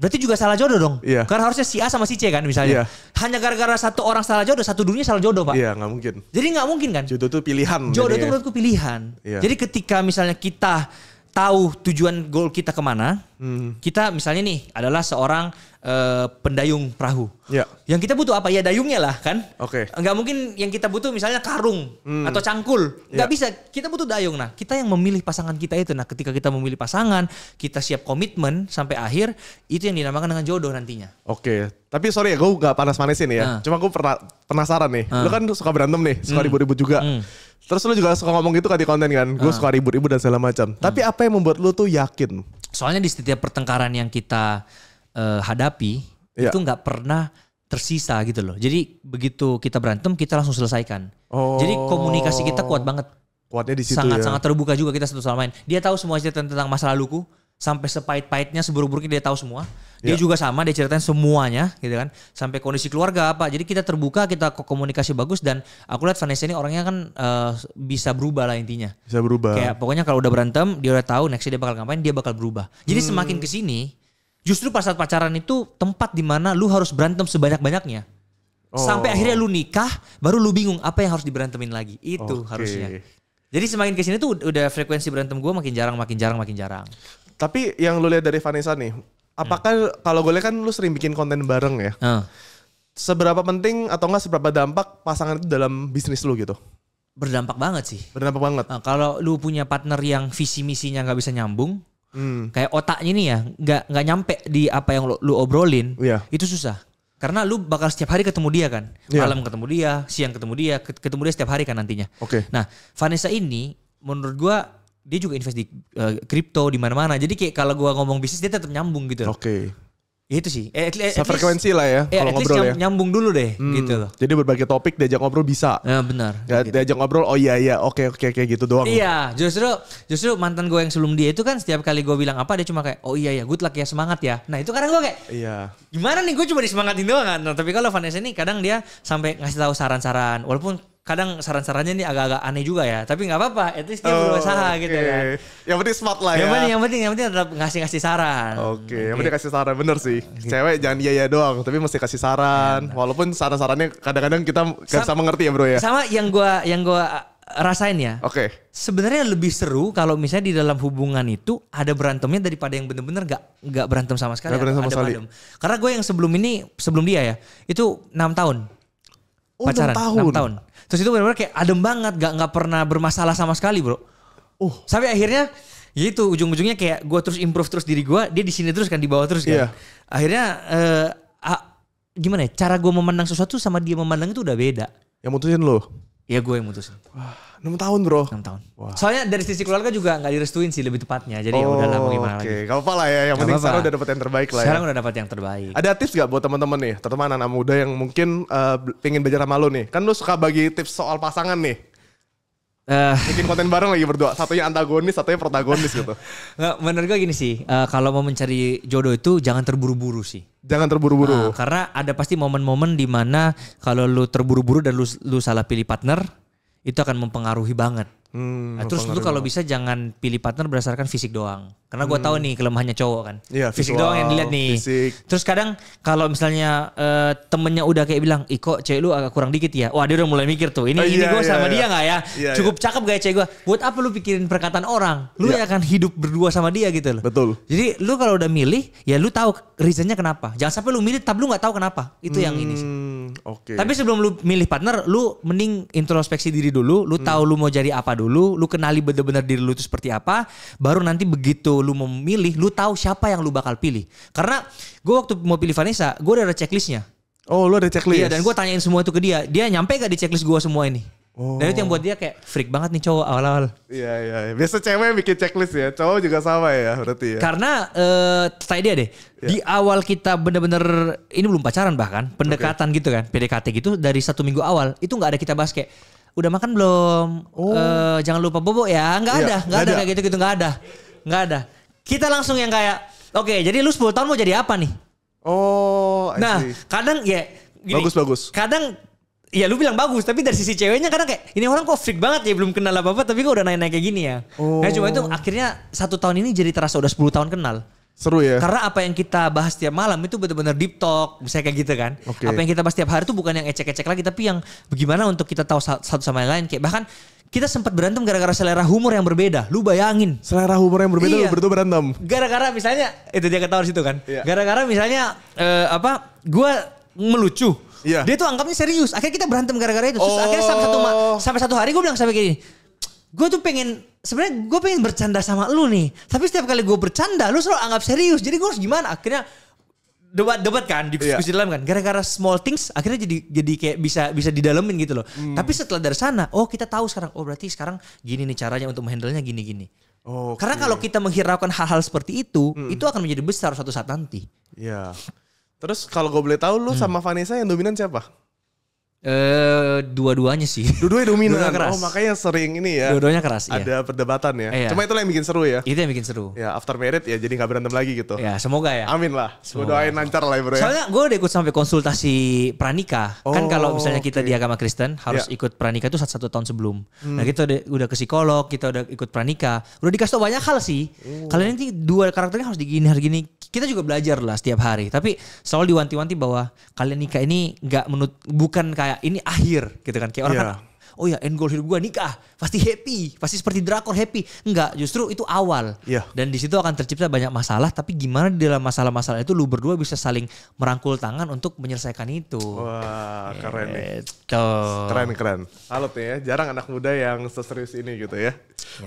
berarti juga salah jodoh dong. Iya. Karena harusnya si A sama si C kan misalnya. Iya. Hanya gara-gara satu orang salah jodoh, satu dunia salah jodoh, Pak. Iya, nggak mungkin. Jadi nggak mungkin kan? Jodoh itu pilihan. Jodoh itu menurutku pilihan. Iya. Jadi ketika misalnya kita tahu tujuan goal kita kemana, hmm. kita misalnya nih adalah seorang uh, pendayung perahu. Ya. Yang kita butuh apa? Ya dayungnya lah kan. Oke. Okay. Nggak mungkin yang kita butuh misalnya karung hmm. atau cangkul. Nggak ya. bisa. Kita butuh dayung. Nah kita yang memilih pasangan kita itu. Nah ketika kita memilih pasangan, kita siap komitmen sampai akhir. Itu yang dinamakan dengan jodoh nantinya. Oke. Okay. Tapi sorry ya, gue gak panas-panasin ya. Nah. Cuma gue penasaran nih. Nah. Lu kan suka berantem nih, suka hmm. ribut-ribut hmm. juga. Hmm Terus lu juga suka ngomong gitu kan di konten kan, gue uh. Ah. suka ribut-ribut dan segala macam. Hmm. Tapi apa yang membuat lu tuh yakin? Soalnya di setiap pertengkaran yang kita uh, hadapi yeah. itu nggak pernah tersisa gitu loh. Jadi begitu kita berantem kita langsung selesaikan. Oh. Jadi komunikasi kita kuat banget. Kuatnya di situ sangat, ya. Sangat terbuka juga kita satu sama lain. Dia tahu semua cerita tentang masa laluku sampai sepait-paitnya seburuk-buruknya dia tahu semua. Dia yeah. juga sama dia ceritain semuanya gitu kan sampai kondisi keluarga apa. Jadi kita terbuka, kita komunikasi bagus dan aku lihat Vanessa ini orangnya kan uh, bisa berubah lah intinya. Bisa berubah. Kayak pokoknya kalau udah berantem dia udah tahu next dia bakal ngapain, dia bakal berubah. Jadi hmm. semakin ke sini justru pas saat pacaran itu tempat dimana lu harus berantem sebanyak-banyaknya. Oh. Sampai akhirnya lu nikah, baru lu bingung apa yang harus diberantemin lagi. Itu okay. harusnya. Jadi semakin kesini tuh udah frekuensi berantem gue makin jarang, makin jarang, makin jarang. Tapi yang lu lihat dari Vanessa nih, Apakah hmm. kalau gue lihat kan lu sering bikin konten bareng ya? Hmm. Seberapa penting atau enggak seberapa dampak pasangan itu dalam bisnis lu gitu? Berdampak banget sih. Berdampak banget. Nah, kalau lu punya partner yang visi misinya nggak bisa nyambung, hmm. kayak otaknya nih ya nggak nggak nyampe di apa yang lu, lu obrolin, yeah. itu susah. Karena lu bakal setiap hari ketemu dia kan, yeah. malam ketemu dia, siang ketemu dia, ketemu dia setiap hari kan nantinya. Oke. Okay. Nah, Vanessa ini menurut gua dia juga invest di kripto eh, uh, di mana-mana. Jadi kayak kalau gua ngomong bisnis dia tetap nyambung gitu. Oke. Okay. Ya itu sih. Eh, at, at, frekuensi lah ya eh, kalau ngobrol ya. Nyambung dulu deh hmm, gitu loh. Jadi berbagai topik diajak ngobrol bisa. Ah, ya benar. Gak, gitu. diajak ngobrol oh iya iya oke okay, oke kayak gitu doang. Iya, justru justru mantan gue yang sebelum dia itu kan setiap kali gue bilang apa dia cuma kayak oh iya iya good luck ya semangat ya. Nah, itu karena gue kayak iya. Gimana nih gue cuma disemangatin doang kan. Nah, tapi kalau Vanessa ini kadang dia sampai ngasih tahu saran-saran walaupun kadang saran-sarannya ini agak-agak aneh juga ya tapi nggak apa-apa at least dia oh, berusaha okay. gitu kan yang penting smart lah yang ya penting, yang penting yang penting tetap ngasih-ngasih saran oke okay. yang penting kasih saran bener sih gitu. cewek jangan iya iya doang tapi mesti kasih saran ya, walaupun saran-sarannya kadang-kadang kita gak sama ngerti ya bro ya sama yang gua yang gua rasain ya. Oke. Okay. Sebenarnya lebih seru kalau misalnya di dalam hubungan itu ada berantemnya daripada yang bener-bener gak nggak berantem sama sekali. Gak berantem sama sekali. Sama Karena gue yang sebelum ini sebelum dia ya itu enam tahun. Oh, pacaran 6 tahun. 6 tahun. Terus itu benar-benar kayak adem banget, gak nggak pernah bermasalah sama sekali, bro. Uh. Sampai akhirnya ya itu ujung-ujungnya kayak gue terus improve terus diri gue, dia di sini terus kan di bawah terus kan. Yeah. Akhirnya uh, gimana ya? Cara gue memandang sesuatu sama dia memandang itu udah beda. Yang mutusin lo. Iya gue yang mutusin. Wah, 6 tahun bro. 6 tahun. Wah. Soalnya dari sisi keluarga juga nggak direstuin sih lebih tepatnya. Jadi oh, ya udahlah mau gimana okay. lagi. Gak apa lah ya. Yang penting apa. sekarang udah dapet yang terbaik lah. Ya. Sekarang ya. udah dapet yang terbaik. Ada tips gak buat temen-temen nih, terutama anak-anak muda yang mungkin uh, eh, pengen belajar sama lo nih. Kan lo suka bagi tips soal pasangan nih. Uh, bikin konten bareng lagi berdua satunya antagonis satunya protagonis gitu nah, menurut gue gini sih uh, kalau mau mencari jodoh itu jangan terburu-buru sih jangan terburu-buru uh, karena ada pasti momen-momen dimana kalau lu terburu-buru dan lu lu salah pilih partner itu akan mempengaruhi banget Hmm, nah, terus lu kalau bisa jangan pilih partner berdasarkan fisik doang. Karena gue hmm. tahu nih kelemahannya cowok kan. Iya, fisik visual, doang yang dilihat nih. Fisik. Terus kadang kalau misalnya uh, temennya udah kayak bilang, Iko cewek lu agak kurang dikit ya?" Wah, dia udah mulai mikir tuh. Ini oh, ini iya, gue iya, sama iya. dia iya. gak ya? Iya, iya. Cukup iya. cakep gak ya cewek gue? Buat apa lu pikirin perkataan orang? Lu iya. akan hidup berdua sama dia gitu loh. Betul. Jadi lu kalau udah milih, ya lu tahu reasonnya kenapa. Jangan sampai lu milih tapi lu gak tahu kenapa. Itu hmm. yang ini sih. Hmm. Okay. Tapi sebelum lu milih partner, lu mending introspeksi diri dulu, lu hmm. tahu lu mau jadi apa dulu, lu kenali bener-bener diri lu itu seperti apa, baru nanti begitu lu mau milih, lu tahu siapa yang lu bakal pilih. Karena gue waktu mau pilih Vanessa, gue udah ada checklistnya. Oh, lu ada checklist. Iya, dan gue tanyain semua itu ke dia. Dia nyampe gak di checklist gue semua ini? Oh. Dan itu yang buat dia kayak freak banget nih cowok awal-awal. Iya iya. iya. Biasa cewek bikin checklist ya, cowok juga sama ya berarti ya. Karena uh, eh, saya dia deh, Ya. di awal kita bener-bener ini belum pacaran bahkan, pendekatan okay. gitu kan, PDKT gitu dari satu minggu awal itu gak ada kita bahas kayak udah makan belum, oh. uh, jangan lupa bobo ya, Gak ya, ada, gak, ada. ada kayak gitu-gitu nggak ada, nggak ada. Kita langsung yang kayak, oke okay, jadi lu 10 tahun mau jadi apa nih? Oh, nah kadang ya. bagus bagus. Kadang Iya, lu bilang bagus, tapi dari sisi ceweknya karena kayak ini orang kok freak banget ya belum kenal apa-apa tapi kok udah naik-naik kayak gini ya. Oh. Nah cuma itu oh. akhirnya satu tahun ini jadi terasa udah 10 tahun kenal. Seru ya. Karena apa yang kita bahas tiap malam itu benar-benar deep talk, misalnya kayak gitu kan. Okay. Apa yang kita bahas tiap hari itu bukan yang ecek-ecek lagi tapi yang bagaimana untuk kita tahu satu sama yang lain kayak bahkan kita sempat berantem gara-gara selera humor yang berbeda. Lu bayangin. Selera humor yang berbeda iya. lu berdua berantem. Gara-gara misalnya itu dia ketawa situ kan. Iya. Gara-gara misalnya uh, apa gua melucu Iya. Dia tuh anggapnya serius. Akhirnya kita berantem gara-gara itu. Terus oh. akhirnya sampai satu oh. sampai satu hari gue bilang sampai gini. Gue tuh pengen sebenarnya gue pengen bercanda sama lu nih. Tapi setiap kali gue bercanda lu selalu anggap serius. Jadi gue harus gimana? Akhirnya debat-debat kan diskusi yeah. dalam kan gara-gara small things akhirnya jadi jadi kayak bisa bisa didalemin gitu loh hmm. tapi setelah dari sana oh kita tahu sekarang oh berarti sekarang gini nih caranya untuk menghandle nya gini-gini oh okay. karena kalau kita menghiraukan hal-hal seperti itu hmm. itu akan menjadi besar suatu saat nanti ya yeah. Terus kalau gue boleh tahu lu hmm. sama Vanessa yang dominan siapa? Eh dua-duanya sih. Dua-duanya dominan. Dua keras. Oh, makanya sering ini ya. Dua-duanya keras. Iya. Ada iya. perdebatan ya. iya. Cuma itu yang bikin seru ya. Itu yang bikin seru. Ya after merit ya jadi nggak berantem lagi gitu. Ya semoga ya. Amin lah. Semoga doain lancar lah ya, bro ya. Soalnya gue udah ikut sampai konsultasi pranikah. Oh, kan kalau oh, misalnya kita okay. di agama Kristen harus yeah. ikut pranikah itu satu, tahun sebelum. Hmm. Nah kita udah, udah ke psikolog, kita udah ikut pranikah. Udah dikasih tau banyak hal sih. Oh. Kalian nanti dua karakternya harus digini, harus gini kita juga belajar lah setiap hari tapi selalu diwanti-wanti bahwa kalian nikah ini nggak menut bukan kayak ini akhir gitu kan kayak orang yeah. kan oh ya end goal hidup gue nikah pasti happy pasti seperti drakor happy Nggak, justru itu awal yeah. dan di situ akan tercipta banyak masalah tapi gimana di dalam masalah-masalah itu lu berdua bisa saling merangkul tangan untuk menyelesaikan itu wah keren nih itu. keren keren alot ya jarang anak muda yang seserius ini gitu ya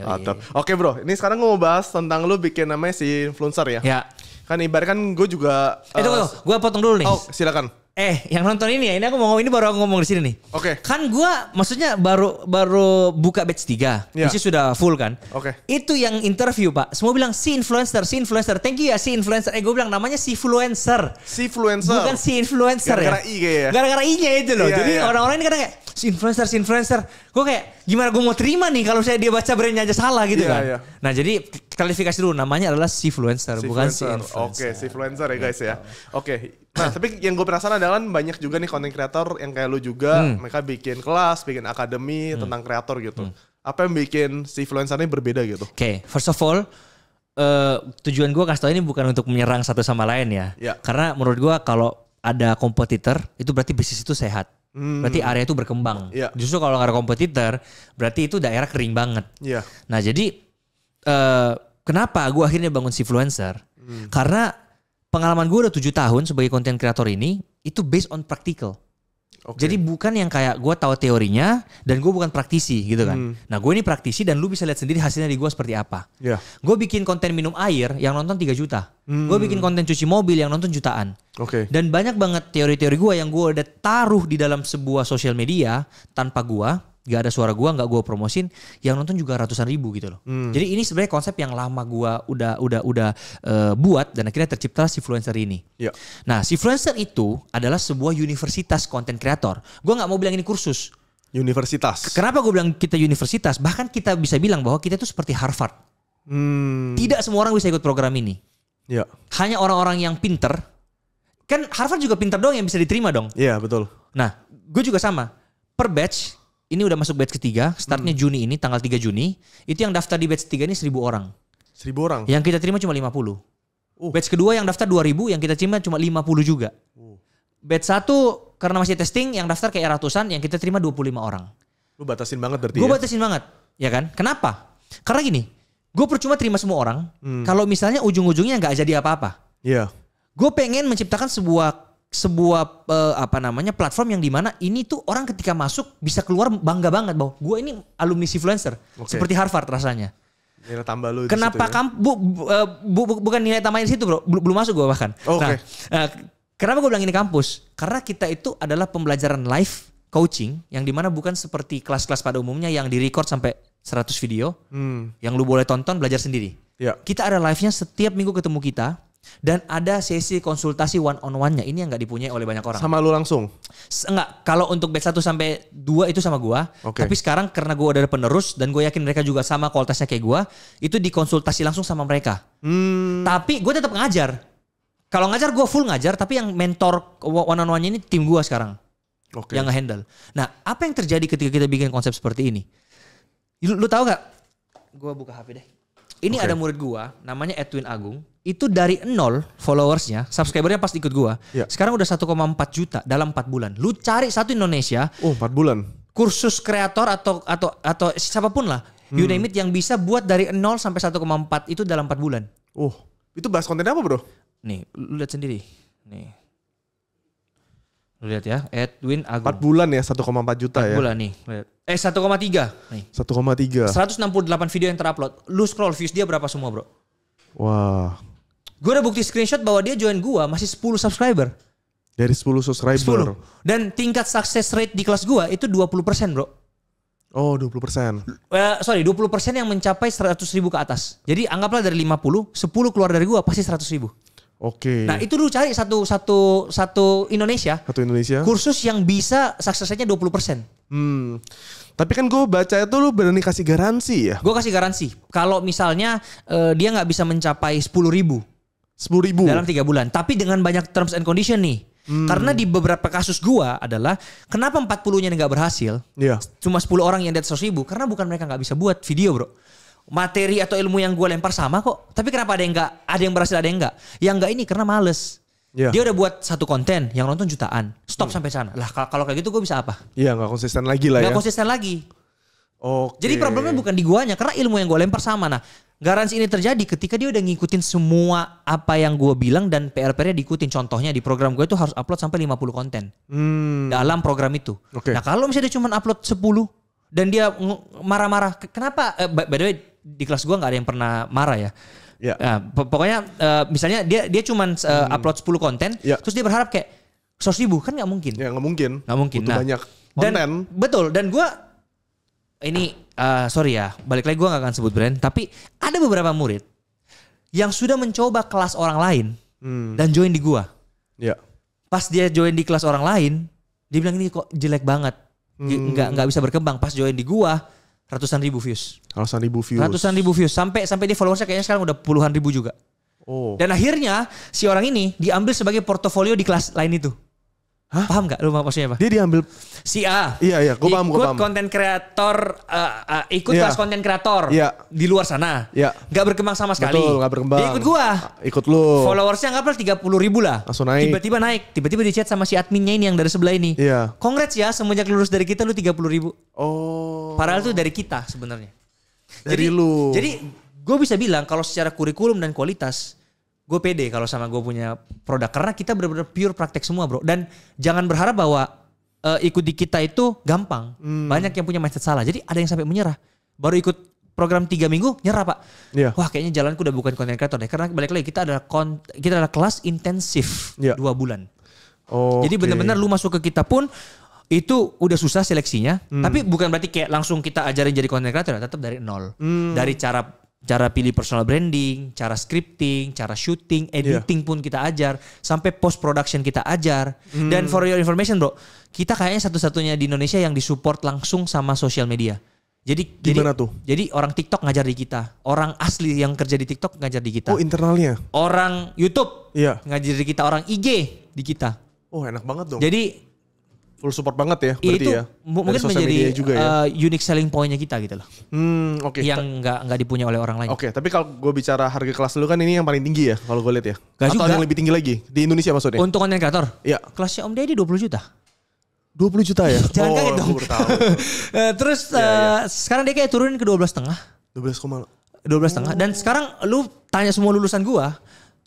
Mantap. oke bro ini sekarang gue mau bahas tentang lu bikin namanya si influencer ya ya Kan ibarat kan gue juga. Eh, uh, tunggu, eh, gue potong dulu nih. Oh, silakan. Eh, yang nonton ini ya, ini aku mau ngomong ini baru aku ngomong di sini nih. Oke. Okay. Kan gue maksudnya baru baru buka batch 3. Yeah. Which sudah full kan? Oke. Okay. Itu yang interview, Pak. Semua bilang si influencer, si influencer. Thank you ya si influencer. Eh, gue bilang namanya si influencer. Si influencer. Bukan si influencer Gara -gara ya. Gara-gara I ya Gara-gara I-nya itu loh. Yeah, Jadi iya. orang-orang yeah. ini kadang kayak si influencer si influencer gue kayak gimana gue mau terima nih kalau saya dia baca brandnya aja salah gitu yeah, kan yeah. nah jadi klarifikasi dulu namanya adalah si influencer bukan si influencer oke okay, si influencer ya guys ya iya. oke okay. nah tapi yang gue penasaran adalah kan banyak juga nih konten kreator yang kayak lu juga hmm. mereka bikin kelas bikin akademi hmm. tentang kreator gitu hmm. apa yang bikin si influencer ini berbeda gitu oke okay. first of all Uh, tujuan gue kasih tau ini bukan untuk menyerang satu sama lain ya. Yeah. Karena menurut gue kalau ada kompetitor itu berarti bisnis itu sehat. Hmm. Berarti area itu berkembang. Yeah. Justru kalau nggak ada kompetitor, berarti itu daerah kering banget. Yeah. Nah jadi uh, kenapa gue akhirnya bangun si influencer? Hmm. Karena pengalaman gue udah tujuh tahun sebagai content creator ini itu based on practical. Okay. Jadi bukan yang kayak gue tahu teorinya dan gue bukan praktisi gitu kan. Hmm. Nah gue ini praktisi dan lu bisa lihat sendiri hasilnya di gue seperti apa. Yeah. Gue bikin konten minum air yang nonton 3 juta. Hmm. Gue bikin konten cuci mobil yang nonton jutaan. Oke. Okay. Dan banyak banget teori-teori gue yang gue udah taruh di dalam sebuah sosial media tanpa gue gak ada suara gua nggak gua promosin yang nonton juga ratusan ribu gitu loh hmm. jadi ini sebenarnya konsep yang lama gua udah udah udah uh, buat dan akhirnya tercipta si influencer ini ya. nah si influencer itu adalah sebuah universitas konten kreator gua nggak mau bilang ini kursus universitas kenapa gua bilang kita universitas bahkan kita bisa bilang bahwa kita itu seperti Harvard hmm. tidak semua orang bisa ikut program ini ya. hanya orang-orang yang pinter kan Harvard juga pinter dong yang bisa diterima dong iya betul nah gue juga sama per batch ini udah masuk batch ketiga, startnya hmm. Juni ini tanggal 3 Juni. Itu yang daftar di batch ketiga ini seribu orang. Seribu orang. Yang kita terima cuma 50. Uh. Batch kedua yang daftar 2000, yang kita terima cuma 50 juga. Uh. Batch satu karena masih testing yang daftar kayak ratusan, yang kita terima 25 orang. Lu batasin banget berarti. Gua ya? batasin banget, ya kan? Kenapa? Karena gini, gue percuma terima semua orang hmm. kalau misalnya ujung-ujungnya nggak jadi apa-apa. Iya. -apa. Yeah. Gue pengen menciptakan sebuah sebuah uh, apa namanya platform yang dimana ini tuh orang ketika masuk bisa keluar bangga banget bahwa gue ini alumni influencer okay. seperti Harvard rasanya nilai tambah lu kenapa ya? kamu bu, bu, eh, bu, bu, bukan nilai tambahnya di situ bro belum, belum masuk gue bahkan oh, okay. nah, eh, kenapa gue bilang ini kampus karena kita itu adalah pembelajaran live coaching yang dimana bukan seperti kelas-kelas pada umumnya yang direcord sampai 100 video hmm. yang lu boleh tonton belajar sendiri ya. kita ada live-nya setiap minggu ketemu kita dan ada sesi konsultasi one on one-nya ini yang nggak dipunyai oleh banyak orang. Sama lu langsung? Enggak, kalau untuk batch 1 sampai 2 itu sama gua. Okay. Tapi sekarang karena gua udah ada penerus dan gue yakin mereka juga sama kualitasnya kayak gua, itu dikonsultasi langsung sama mereka. Hmm. Tapi gue tetap ngajar. Kalau ngajar gua full ngajar, tapi yang mentor one on one-nya ini tim gua sekarang. Okay. Yang ngehandle. Nah, apa yang terjadi ketika kita bikin konsep seperti ini? Lu, lu tahu gak? Gua buka HP deh. Ini okay. ada murid gua namanya Edwin Agung. Itu dari nol followersnya, subscribernya pas ikut gua. Yeah. Sekarang udah 1,4 juta dalam 4 bulan. Lu cari satu Indonesia. Oh, 4 bulan. Kursus kreator atau atau atau siapapun lah. Hmm. You name it yang bisa buat dari nol sampai 1,4 itu dalam 4 bulan. Oh, itu bahas konten apa, Bro? Nih, lu lihat sendiri. Nih. Lu lihat ya, Edwin Agung. 4 bulan ya 1,4 juta 4 ya. 4 bulan nih. Lihat. Eh 1,3 1,3. 168 video yang terupload. Lu scroll views dia berapa semua, Bro? Wah. Gue udah bukti screenshot bahwa dia join gua masih 10 subscriber. Dari 10 subscriber. 10. Dan tingkat success rate di kelas gua itu 20%, Bro. Oh, 20%. persen. Uh, sorry, 20% yang mencapai 100 ribu ke atas. Jadi anggaplah dari 50, 10 keluar dari gua pasti 100 ribu. Oke. Okay. Nah, itu dulu cari satu satu satu Indonesia. Satu Indonesia. Kursus yang bisa suksesnya dua puluh persen. Hmm. Tapi kan gue baca itu lu berani kasih garansi ya? Gue kasih garansi. Kalau misalnya uh, dia nggak bisa mencapai sepuluh ribu. Sepuluh ribu? Dalam tiga bulan. Tapi dengan banyak terms and condition nih. Hmm. Karena di beberapa kasus gua adalah kenapa 40-nya nggak berhasil? Yeah. Cuma 10 orang yang di ribu karena bukan mereka nggak bisa buat video, Bro materi atau ilmu yang gue lempar sama kok. Tapi kenapa ada yang enggak? Ada yang berhasil, ada yang enggak. Yang enggak ini karena males. Yeah. Dia udah buat satu konten yang nonton jutaan. Stop hmm. sampai sana. Lah kalau kayak gitu gue bisa apa? Iya yeah, nggak konsisten lagi lah gak ya. Gak konsisten lagi. Okay. Jadi problemnya bukan di guanya karena ilmu yang gue lempar sama. Nah garansi ini terjadi ketika dia udah ngikutin semua apa yang gue bilang dan PR-PR-nya diikutin. Contohnya di program gue itu harus upload sampai 50 konten hmm. dalam program itu. Okay. Nah kalau misalnya dia cuma upload 10 dan dia marah-marah, kenapa? Eh, by the way di kelas gua nggak ada yang pernah marah ya. Ya. Nah, pokoknya uh, misalnya dia dia cuman uh, hmm. upload 10 konten, ya. terus dia berharap kayak seratus ribu kan nggak mungkin. Ya nggak mungkin. Nggak mungkin. nah, banyak konten. Dan, betul. Dan gue ini uh, sorry ya, balik lagi gue nggak akan sebut brand, tapi ada beberapa murid yang sudah mencoba kelas orang lain hmm. dan join di gua. Ya. Pas dia join di kelas orang lain, dia bilang ini kok jelek banget, hmm. nggak nggak bisa berkembang. Pas join di gua, ratusan ribu views. Ratusan ribu views. Ratusan ribu views sampai sampai dia followersnya kayaknya sekarang udah puluhan ribu juga. Oh. Dan akhirnya si orang ini diambil sebagai portofolio di kelas lain itu. Hah? Paham gak lu maksudnya apa? Dia diambil si A. Iya iya, gua paham, gua paham. Ikut konten kreator uh, uh, ikut yeah. kelas konten kreator yeah. di luar sana. Iya. Gak berkembang sama sekali. Betul, gak berkembang. Dia ikut gua. Ikut lu. Followersnya gak pernah 30 ribu lah. Langsung naik. Tiba-tiba naik. Tiba-tiba di chat sama si adminnya ini yang dari sebelah ini. Iya. Congrats ya semenjak lulus dari kita lu 30 ribu. Oh. Paralel itu dari kita sebenarnya. Dari jadi, lu. Jadi gue bisa bilang kalau secara kurikulum dan kualitas gue pede kalau sama gue punya produk karena kita benar-benar pure praktek semua bro dan jangan berharap bahwa uh, ikut di kita itu gampang hmm. banyak yang punya mindset salah jadi ada yang sampai menyerah baru ikut program tiga minggu nyerah pak yeah. wah kayaknya jalanku udah bukan content creator deh karena balik lagi kita adalah kita adalah kelas intensif yeah. dua bulan Oh, Jadi okay. benar-benar lu masuk ke kita pun itu udah susah seleksinya hmm. tapi bukan berarti kayak langsung kita ajarin jadi content creator ya, tetap dari nol hmm. dari cara cara pilih personal branding cara scripting cara shooting iya. editing yeah. pun kita ajar sampai post production kita ajar hmm. dan for your information bro kita kayaknya satu-satunya di Indonesia yang disupport langsung sama sosial media jadi Gimana jadi, tuh? Jadi orang TikTok ngajar di kita. Orang asli yang kerja di TikTok ngajar di kita. Oh, internalnya. Orang YouTube yeah. ngajar di kita, orang IG di kita. Oh, enak banget dong. Jadi full support banget ya berarti itu ya. mungkin menjadi juga ya. uh, unique selling pointnya kita gitu loh. Hmm, oke. Okay. Yang nggak nggak dipunya oleh orang lain. Oke, okay, tapi kalau gue bicara harga kelas lu kan ini yang paling tinggi ya kalau gue lihat ya. Gak Atau juga. yang lebih tinggi lagi di Indonesia maksudnya. Untuk konten kreator. Iya. Kelasnya Om Deddy puluh juta. Dua puluh juta ya? Jangan oh, kaget dong. Eh, terus ya, ya. sekarang dia kayak turunin ke dua 12 setengah. belas koma. 12 setengah. Oh. Dan sekarang lu tanya semua lulusan gua,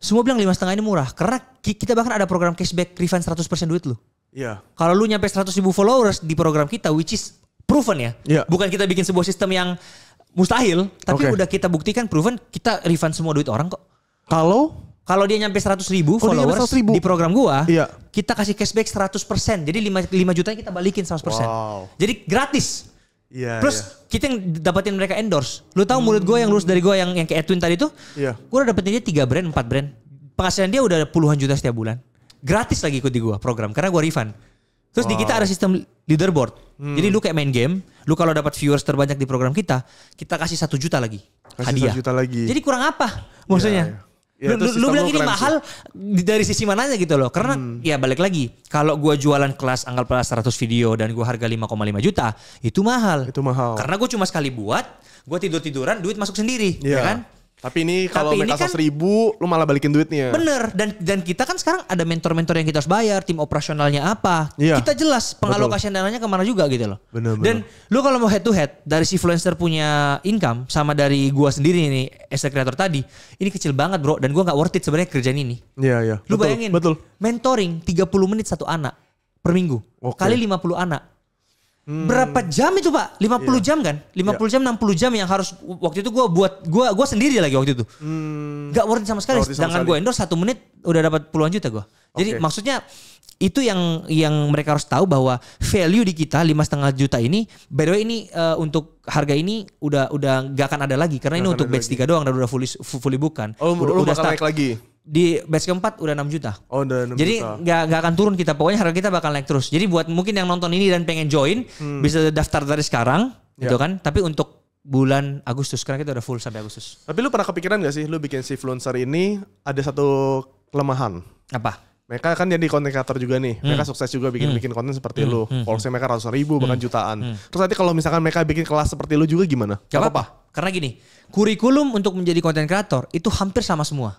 semua bilang lima setengah ini murah. Karena kita bahkan ada program cashback refund persen duit lu. Yeah. Kalau lu nyampe 100 ribu followers di program kita, which is proven ya. Yeah. Bukan kita bikin sebuah sistem yang mustahil, tapi okay. udah kita buktikan proven, kita refund semua duit orang kok. Kalau kalau dia nyampe 100 ribu oh, followers 100 ribu. di program gua, iya. kita kasih cashback 100%. Jadi 5, 5 juta kita balikin 100%. Wow. Jadi gratis. Iya, Terus yeah. kita yang dapetin mereka endorse. Lu tahu mulut gue yang lurus dari gue yang yang ke Edwin tadi tuh? Iya. Gue udah dapetin dia 3 brand, 4 brand. Penghasilan dia udah puluhan juta setiap bulan gratis lagi ikut di gua program karena gua refund. Terus wow. di kita ada sistem leaderboard. Hmm. Jadi lu kayak main game, lu kalau dapat viewers terbanyak di program kita, kita kasih satu juta lagi kasih hadiah. juta lagi. Jadi kurang apa iya, maksudnya? yeah. ya. lu, lu bilang ini mahal sih. dari sisi mananya gitu loh. Karena hmm. ya balik lagi, kalau gua jualan kelas anggal pelas 100 video dan gua harga 5,5 juta, itu mahal. Itu mahal. Karena gua cuma sekali buat, gua tidur-tiduran, duit masuk sendiri, ya, ya kan? Tapi ini kalau seribu, mereka kan, seribu, lu malah balikin duitnya. Bener. Dan dan kita kan sekarang ada mentor-mentor yang kita harus bayar, tim operasionalnya apa. Iya. Kita jelas pengalokasian dananya kemana juga gitu loh. Bener, bener. Dan lu kalau mau head to head dari si influencer punya income sama dari gua sendiri nih as a creator tadi, ini kecil banget bro dan gua nggak worth it sebenarnya kerjaan ini. Iya iya. Lu betul, bayangin. Betul. Mentoring 30 menit satu anak per minggu. Okay. Kali 50 anak Hmm. Berapa jam itu pak? 50 yeah. Iya. jam kan? 50 yeah. Iya. jam, 60 jam yang harus waktu itu gue buat gue gue sendiri lagi waktu itu. Hmm. Gak worth sama sekali. Sedangkan gue endorse satu menit udah dapat puluhan juta gue. Jadi okay. maksudnya itu yang yang mereka harus tahu bahwa value di kita lima setengah juta ini by the way ini uh, untuk harga ini udah udah gak akan ada lagi karena gak ini untuk batch tiga doang dan udah fully fully bukan. Oh, udah, udah start. lagi di batch keempat udah 6 juta. Oh, udah 6 Jadi nggak nggak akan turun kita. Pokoknya harga kita bakal naik terus. Jadi buat mungkin yang nonton ini dan pengen join hmm. bisa daftar dari sekarang, yeah. gitu kan? Tapi untuk bulan Agustus karena kita udah full sampai Agustus. Tapi lu pernah kepikiran gak sih lu bikin si influencer ini ada satu kelemahan? Apa? Mereka kan jadi konten kreator juga nih. Hmm. Mereka sukses juga bikin-bikin hmm. konten seperti hmm. lu. Hmm, hmm. Followersnya mereka ratusan ribu hmm. bahkan jutaan. Hmm. Terus nanti kalau misalkan mereka bikin kelas seperti lu juga gimana? Gak apa-apa. Karena gini, kurikulum untuk menjadi konten kreator itu hampir sama semua.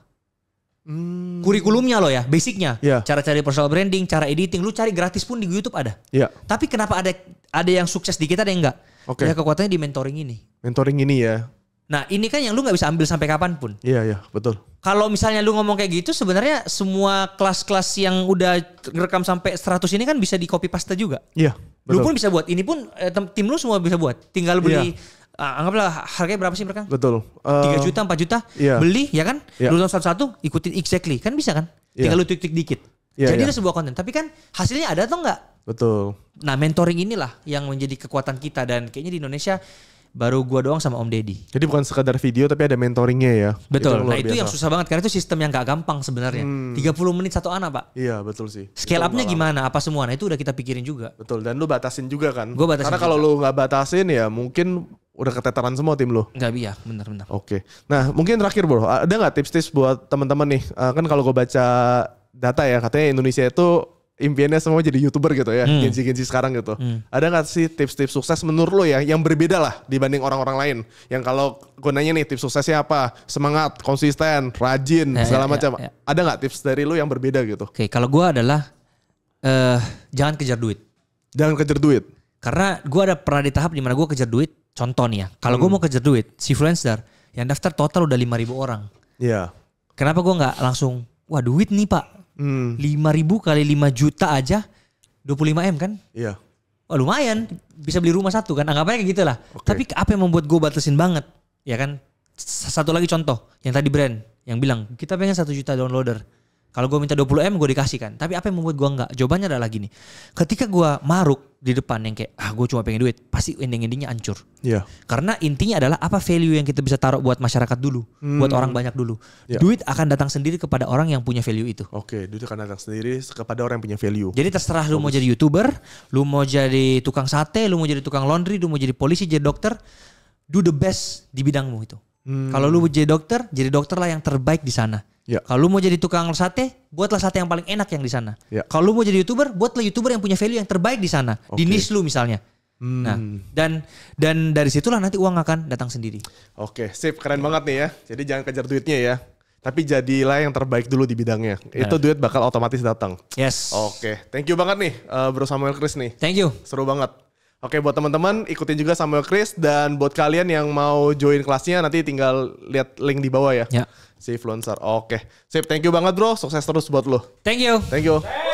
Hmm. Kurikulumnya loh ya, basicnya. Yeah. Cara cari personal branding, cara editing, lu cari gratis pun di YouTube ada. Yeah. Tapi kenapa ada ada yang sukses di kita ada yang enggak? Okay. Ya kekuatannya di mentoring ini. Mentoring ini ya. Nah ini kan yang lu nggak bisa ambil sampai kapanpun. Iya iya betul. Kalau misalnya lu ngomong kayak gitu, sebenarnya semua kelas-kelas yang udah rekam sampai 100 ini kan bisa di copy paste juga. Iya. Yeah, Lu pun bisa buat. Ini pun eh, tim lu semua bisa buat. Tinggal beli. Yeah Ah, anggaplah harganya berapa sih mereka? Betul. Eh, Tiga uh, juta, empat juta, yeah. beli ya kan? Yeah. Lulusan satu-satu ikutin exactly. Kan bisa kan? Yeah. Tinggal lu titik dikit. Yeah, Jadi yeah. sebuah konten. Tapi kan hasilnya ada atau enggak? Betul. Nah, mentoring inilah yang menjadi kekuatan kita dan kayaknya di Indonesia baru gua doang sama Om Deddy. Jadi bukan sekadar video tapi ada mentoringnya ya. Betul. Itu nah, itu biasa. yang susah banget karena itu sistem yang gak gampang sebenarnya. Hmm. 30 menit satu anak, Pak. Iya, betul sih. Scale upnya gimana? Apa semua? Nah, itu udah kita pikirin juga. Betul. Dan lu batasin juga kan? Gua batasin. Karena kalau lu nggak batasin ya mungkin udah keteteran semua tim lo. Enggak biak, benar-benar. Oke. Okay. Nah, mungkin terakhir bro, ada nggak tips-tips buat teman-teman nih? Eh, kan kalau gue baca data ya, katanya Indonesia itu impiannya semua jadi youtuber gitu ya, hmm. gengsi genji sekarang gitu. Hmm. Ada nggak sih tips-tips sukses menurut lo ya, yang berbeda lah dibanding orang-orang lain? Yang kalau gue nanya nih tips suksesnya apa? Semangat, konsisten, rajin, ya, segala ya, macam. Ya, ya. Ada nggak tips dari lo yang berbeda gitu? Oke, okay, kalau gue adalah uh, jangan kejar duit. Jangan kejar duit. Karena gue ada pernah di tahap dimana gue kejar duit, contoh nih ya, kalau hmm. gue mau kejar duit, si freelancer yang daftar total udah lima ribu orang. Iya. Yeah. Kenapa gue nggak langsung, wah duit nih pak, hmm. ribu kali lima juta aja, 25M kan? Iya. Yeah. Wah lumayan, bisa beli rumah satu kan, anggapnya nah, kayak gitulah. lah. Okay. Tapi apa yang membuat gue batasin banget, ya kan? Satu lagi contoh, yang tadi brand, yang bilang, kita pengen satu juta downloader. Kalau gue minta 20M gue dikasih kan. Tapi apa yang membuat gue nggak? Jawabannya adalah gini. Ketika gue maruk, di depan yang kayak ah gue cuma pengen duit pasti ending-endingnya hancur yeah. karena intinya adalah apa value yang kita bisa taruh buat masyarakat dulu hmm. buat orang banyak dulu yeah. duit akan datang sendiri kepada orang yang punya value itu oke okay, duit akan datang sendiri kepada orang yang punya value jadi terserah lu mau jadi youtuber lu mau jadi tukang sate lu mau jadi tukang laundry lu mau jadi polisi jadi dokter do the best di bidangmu itu Hmm. Kalau lu jadi dokter, jadi dokter lah yang terbaik di sana. Ya. Kalau lu mau jadi tukang sate, buatlah sate yang paling enak yang di sana. Ya. Kalau lu mau jadi youtuber, buatlah youtuber yang punya value yang terbaik di sana, okay. di niche lu misalnya. Hmm. Nah, dan dan dari situlah nanti uang akan datang sendiri. Oke, okay. sip, keren banget nih ya. Jadi jangan kejar duitnya ya. Tapi jadilah yang terbaik dulu di bidangnya. Nah. Itu duit bakal otomatis datang. Yes. Oke, okay. thank you banget nih uh, Bro Samuel Chris nih. Thank you. Seru banget. Oke buat teman-teman ikutin juga Samuel Chris dan buat kalian yang mau join kelasnya nanti tinggal lihat link di bawah ya. Ya. Si influencer. Oke. Sip, thank you banget bro. Sukses terus buat lo. Thank you. Thank you. you.